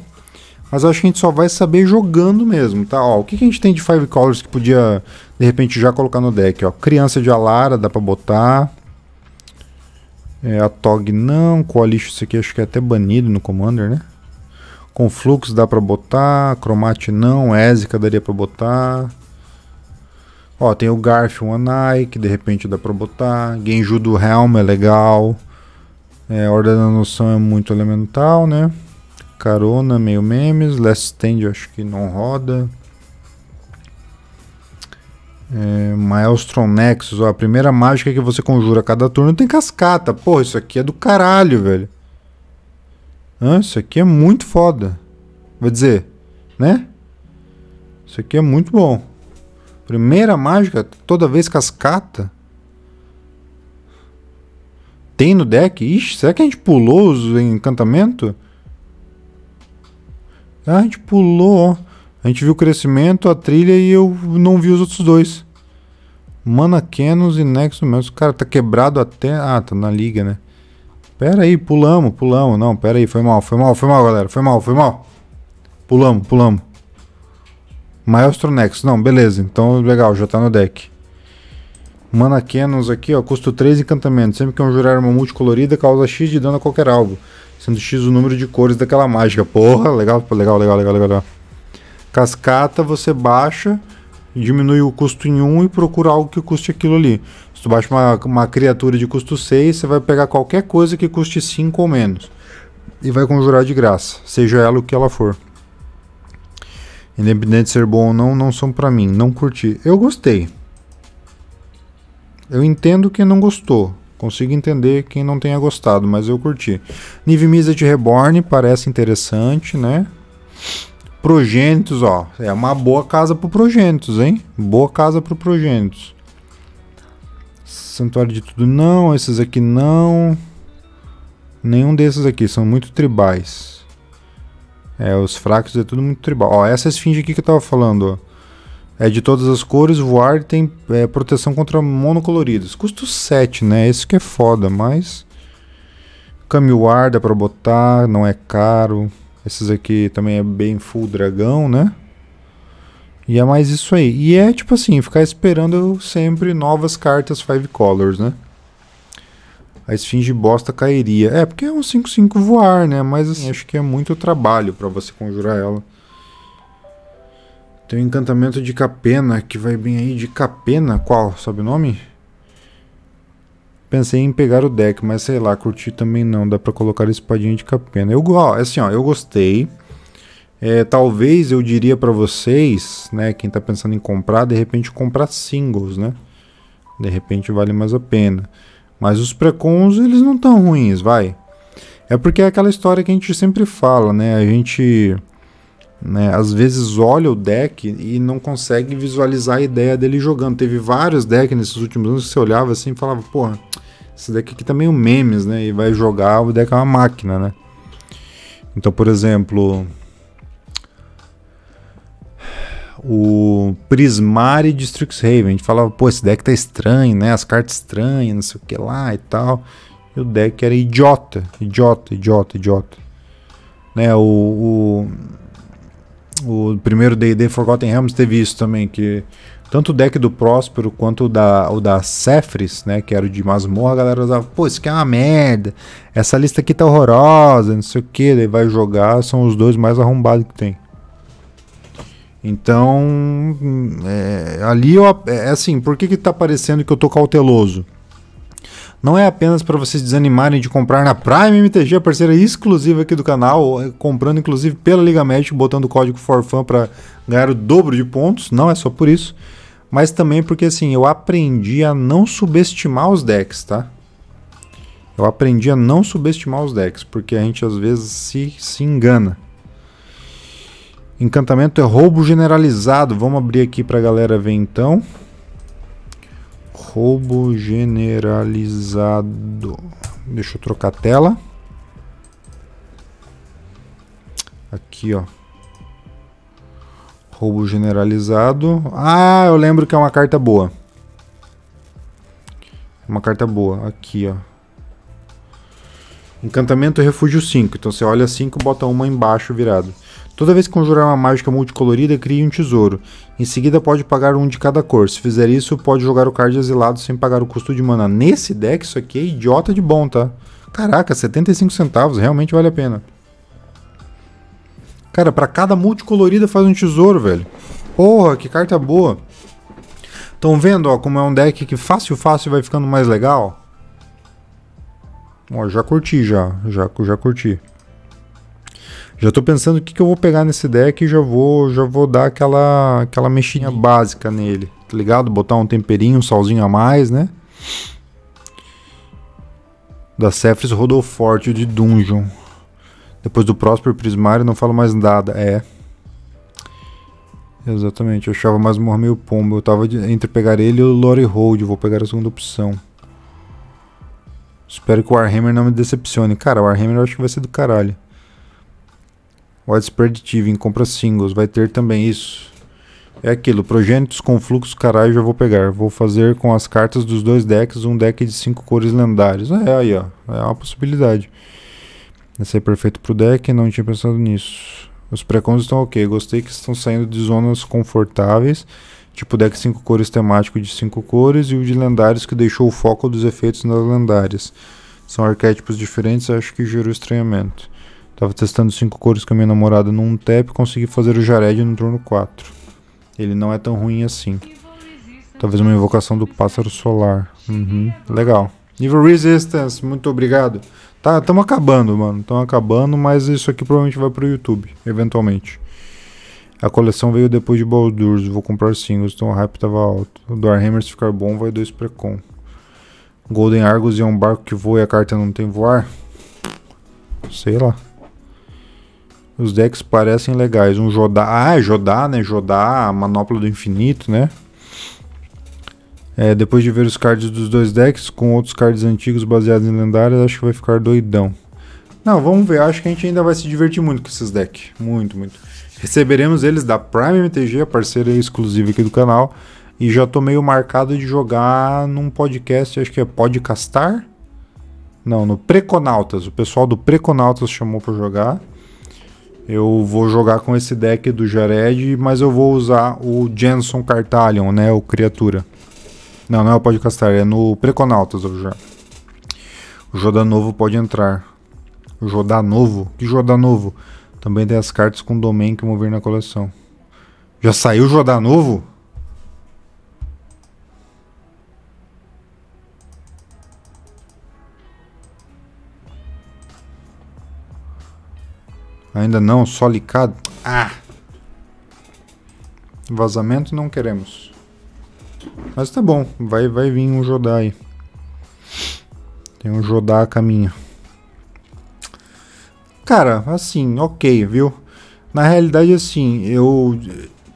Mas acho que a gente só vai saber jogando mesmo, tá? Ó, o que, que a gente tem de Five Colors que podia, de repente, já colocar no deck? Ó, Criança de Alara dá pra botar. É, a Tog não. Coalition, isso aqui acho que é até banido no Commander, né? Conflux dá pra botar. Cromate não. Ézica daria pra botar. Ó, tem o o Anai, que de repente dá pra botar. Genju do Helm é legal. É, Ordem da Noção é muito elemental, né? Carona, meio memes. Last Stand acho que não roda. É, Maelstrom Nexus, ó, a primeira mágica que você conjura a cada turno tem cascata. Pô, isso aqui é do caralho, velho. isso aqui é muito foda. Vai dizer, né? Isso aqui é muito bom. Primeira mágica, toda vez cascata. Tem no deck? Ixi, será que a gente pulou os encantamento? Ah, a gente pulou. A gente viu o crescimento, a trilha e eu não vi os outros dois. Mana Canos e Nexo mesmo. Cara, tá quebrado até. Ah, tá na liga, né? Pera aí, pulamos, pulamos. Não, pera aí, foi mal, foi mal, foi mal, galera. Foi mal, foi mal. Pulamos, pulamos. Maestro Nexus. Não, beleza. Então, legal, já tá no deck. Mana Canons aqui, ó. Custo 3 encantamentos. Sempre que conjurar é uma multicolorida, causa X de dano a qualquer alvo. Sendo X o número de cores daquela mágica. Porra, legal, legal, legal, legal, legal. Cascata, você baixa, diminui o custo em 1 um e procura algo que custe aquilo ali. Se tu baixa uma, uma criatura de custo 6, você vai pegar qualquer coisa que custe 5 ou menos. E vai conjurar de graça, seja ela o que ela for. Independente de ser bom ou não, não são para mim. Não curti. Eu gostei. Eu entendo quem não gostou. Consigo entender quem não tenha gostado, mas eu curti. Nive de Reborn parece interessante, né? Progênitos, ó. É uma boa casa pro Progênitos, hein? Boa casa pro Progênitos. Santuário de tudo não, esses aqui não. Nenhum desses aqui, são muito tribais. É, os fracos é tudo muito tribal. Ó, essa esfinge aqui que eu tava falando, ó. É de todas as cores, voar tem é, proteção contra monocoloridos. Custo 7, né? Esse que é foda, mas... Ward dá pra botar, não é caro. Esses aqui também é bem full dragão, né? E é mais isso aí. E é tipo assim, ficar esperando sempre novas cartas Five Colors, né? a esfinge bosta cairia. É, porque é um 5-5 voar, né? Mas assim, acho que é muito trabalho para você conjurar ela. Tem o um encantamento de Capena, que vai bem aí de Capena, qual? Sabe o nome? Pensei em pegar o deck, mas sei lá, curti também não. Dá pra colocar a espadinha de Capena. Eu, ó, é assim, ó, eu gostei. É, talvez eu diria para vocês, né, quem tá pensando em comprar, de repente comprar singles, né? De repente vale mais a pena. Mas os precons, eles não tão ruins, vai. É porque é aquela história que a gente sempre fala, né? A gente né, às vezes olha o deck e não consegue visualizar a ideia dele jogando. Teve vários decks nesses últimos anos que você olhava assim e falava, porra, esse deck aqui tá meio memes, né? E vai jogar, o deck é uma máquina, né? Então, por exemplo, o Prismari de Strixhaven. A gente falava, pô, esse deck tá estranho, né? As cartas estranhas, não sei o que lá e tal. E o deck era idiota, idiota, idiota, idiota. Né, o, o, o primeiro D&D Forgotten Realms teve isso também, que tanto o deck do Próspero quanto o da, o da Cefris, né, que era o de Masmorra, a galera usava, pô, isso aqui é uma merda, essa lista aqui tá horrorosa, não sei o que, daí vai jogar, são os dois mais arrombados que tem. Então, é, ali eu, é, é assim, por que está parecendo que eu tô cauteloso? Não é apenas para vocês desanimarem de comprar na Prime MTG, a parceira exclusiva aqui do canal, é, comprando inclusive pela Liga Match, botando o código FORFAN para ganhar o dobro de pontos, não é só por isso, mas também porque assim, eu aprendi a não subestimar os decks, tá? Eu aprendi a não subestimar os decks, porque a gente às vezes se, se engana. Encantamento é roubo generalizado. Vamos abrir aqui para a galera ver então. Roubo generalizado. Deixa eu trocar a tela. Aqui, ó. Roubo generalizado. Ah, eu lembro que é uma carta boa. É uma carta boa. Aqui, ó. Encantamento é Refúgio 5. Então você olha 5, bota uma embaixo virado. Toda vez que conjurar uma mágica multicolorida, crie um tesouro. Em seguida pode pagar um de cada cor. Se fizer isso, pode jogar o card exilado sem pagar o custo de mana. Nesse deck, isso aqui é idiota de bom, tá? Caraca, 75 centavos, realmente vale a pena. Cara, para cada multicolorida faz um tesouro, velho. Porra, que carta boa. Estão vendo, ó, como é um deck que fácil, fácil vai ficando mais legal? Ó, já curti, já. Já, já curti. Já estou pensando o que, que eu vou pegar nesse deck e já vou, já vou dar aquela, aquela mexinha uhum. básica nele, tá ligado? Botar um temperinho, um salzinho a mais, né? Da Cephris rodou forte de Dungeon. Depois do Próspero Prismário não falo mais nada. É. Exatamente, eu achava mais um meio pombo. Eu tava entre pegar ele e o Lore Hold. Vou pegar a segunda opção. Espero que o Warhammer não me decepcione. Cara, o Warhammer eu acho que vai ser do caralho. Widespread TV em compra singles, vai ter também isso. É aquilo, progênitos com fluxo, caralho, já vou pegar. Vou fazer com as cartas dos dois decks um deck de cinco cores lendárias. É aí, ó. É uma possibilidade. Esse é perfeito pro deck, não tinha pensado nisso. Os precons estão ok. Gostei que estão saindo de zonas confortáveis. Tipo deck 5 cores temático de 5 cores e o de lendários que deixou o foco dos efeitos nas lendárias. São arquétipos diferentes, acho que gerou estranhamento. Tava testando cinco cores com a minha namorada num tap e consegui fazer o Jared no turno 4. Ele não é tão ruim assim. Talvez uma invocação do pássaro solar. Uhum, legal. Nível Resistance, muito obrigado. Tá, estamos acabando, mano. Estamos acabando, mas isso aqui provavelmente vai pro YouTube, eventualmente. A coleção veio depois de Baldur's, vou comprar singles, então o hype tava alto. O Dwarhammer, se ficar bom, vai dois precon. Golden Argus é um barco que voa e a carta não tem voar? Sei lá. Os decks parecem legais. Um Jodá. Ah, é Jodá, né? Jodá, Manopla do Infinito, né? É, depois de ver os cards dos dois decks com outros cards antigos baseados em lendárias, acho que vai ficar doidão. Não, vamos ver. Acho que a gente ainda vai se divertir muito com esses decks. Muito, muito. Receberemos eles da Prime MTG, a parceira exclusiva aqui do canal. E já tô meio marcado de jogar num podcast, acho que é Podcastar? Não, no Preconautas. O pessoal do Preconautas chamou pra jogar eu vou jogar com esse deck do Jared, mas eu vou usar o Jenson Cartalion, né, o criatura. Não, não é o Pode Castar, é no Preconautas eu já. O Jodá Novo pode entrar. O Jodá Novo? Que Jodá Novo? Também tem as cartas com domain que mover na coleção. Já saiu o Jodá Novo? Ainda não, só licado. Ah! Vazamento não queremos. Mas tá bom, vai, vai vir um Jodá aí. Tem um Jodá a caminho. Cara, assim, ok, viu? Na realidade, assim, eu.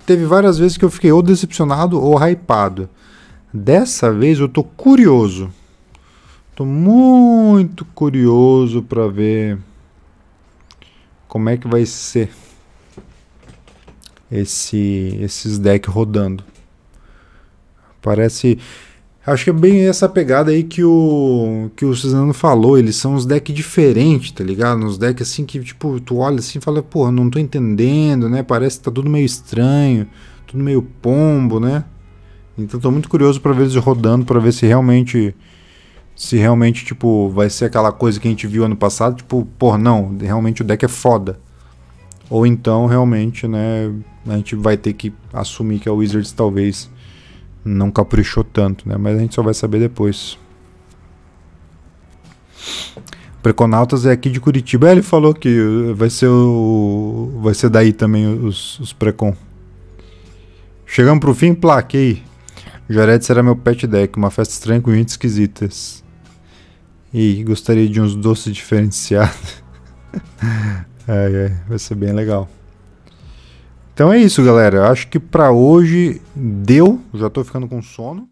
Teve várias vezes que eu fiquei ou decepcionado ou hypado. Dessa vez eu tô curioso. Tô muito curioso para ver como é que vai ser esse esses decks rodando. Parece Acho que é bem essa pegada aí que o que o Suzano falou, eles são uns decks diferentes, tá ligado? Uns decks assim que tipo, tu olha assim e fala, porra, não tô entendendo, né? Parece que tá tudo meio estranho, tudo meio pombo, né? Então tô muito curioso para ver eles rodando, para ver se realmente se realmente, tipo, vai ser aquela coisa que a gente viu ano passado, tipo, pô, não, realmente o deck é foda. Ou então, realmente, né, a gente vai ter que assumir que a Wizards talvez não caprichou tanto, né, mas a gente só vai saber depois. Preconautas é aqui de Curitiba. É, ele falou que vai ser o. Vai ser daí também os, os Precon. Chegamos pro fim, plaquei. Jared será meu pet deck, uma festa estranha com gente esquisitas e gostaria de uns doces diferenciados. ai, ai, vai ser bem legal. Então é isso, galera. Acho que para hoje deu. Já tô ficando com sono.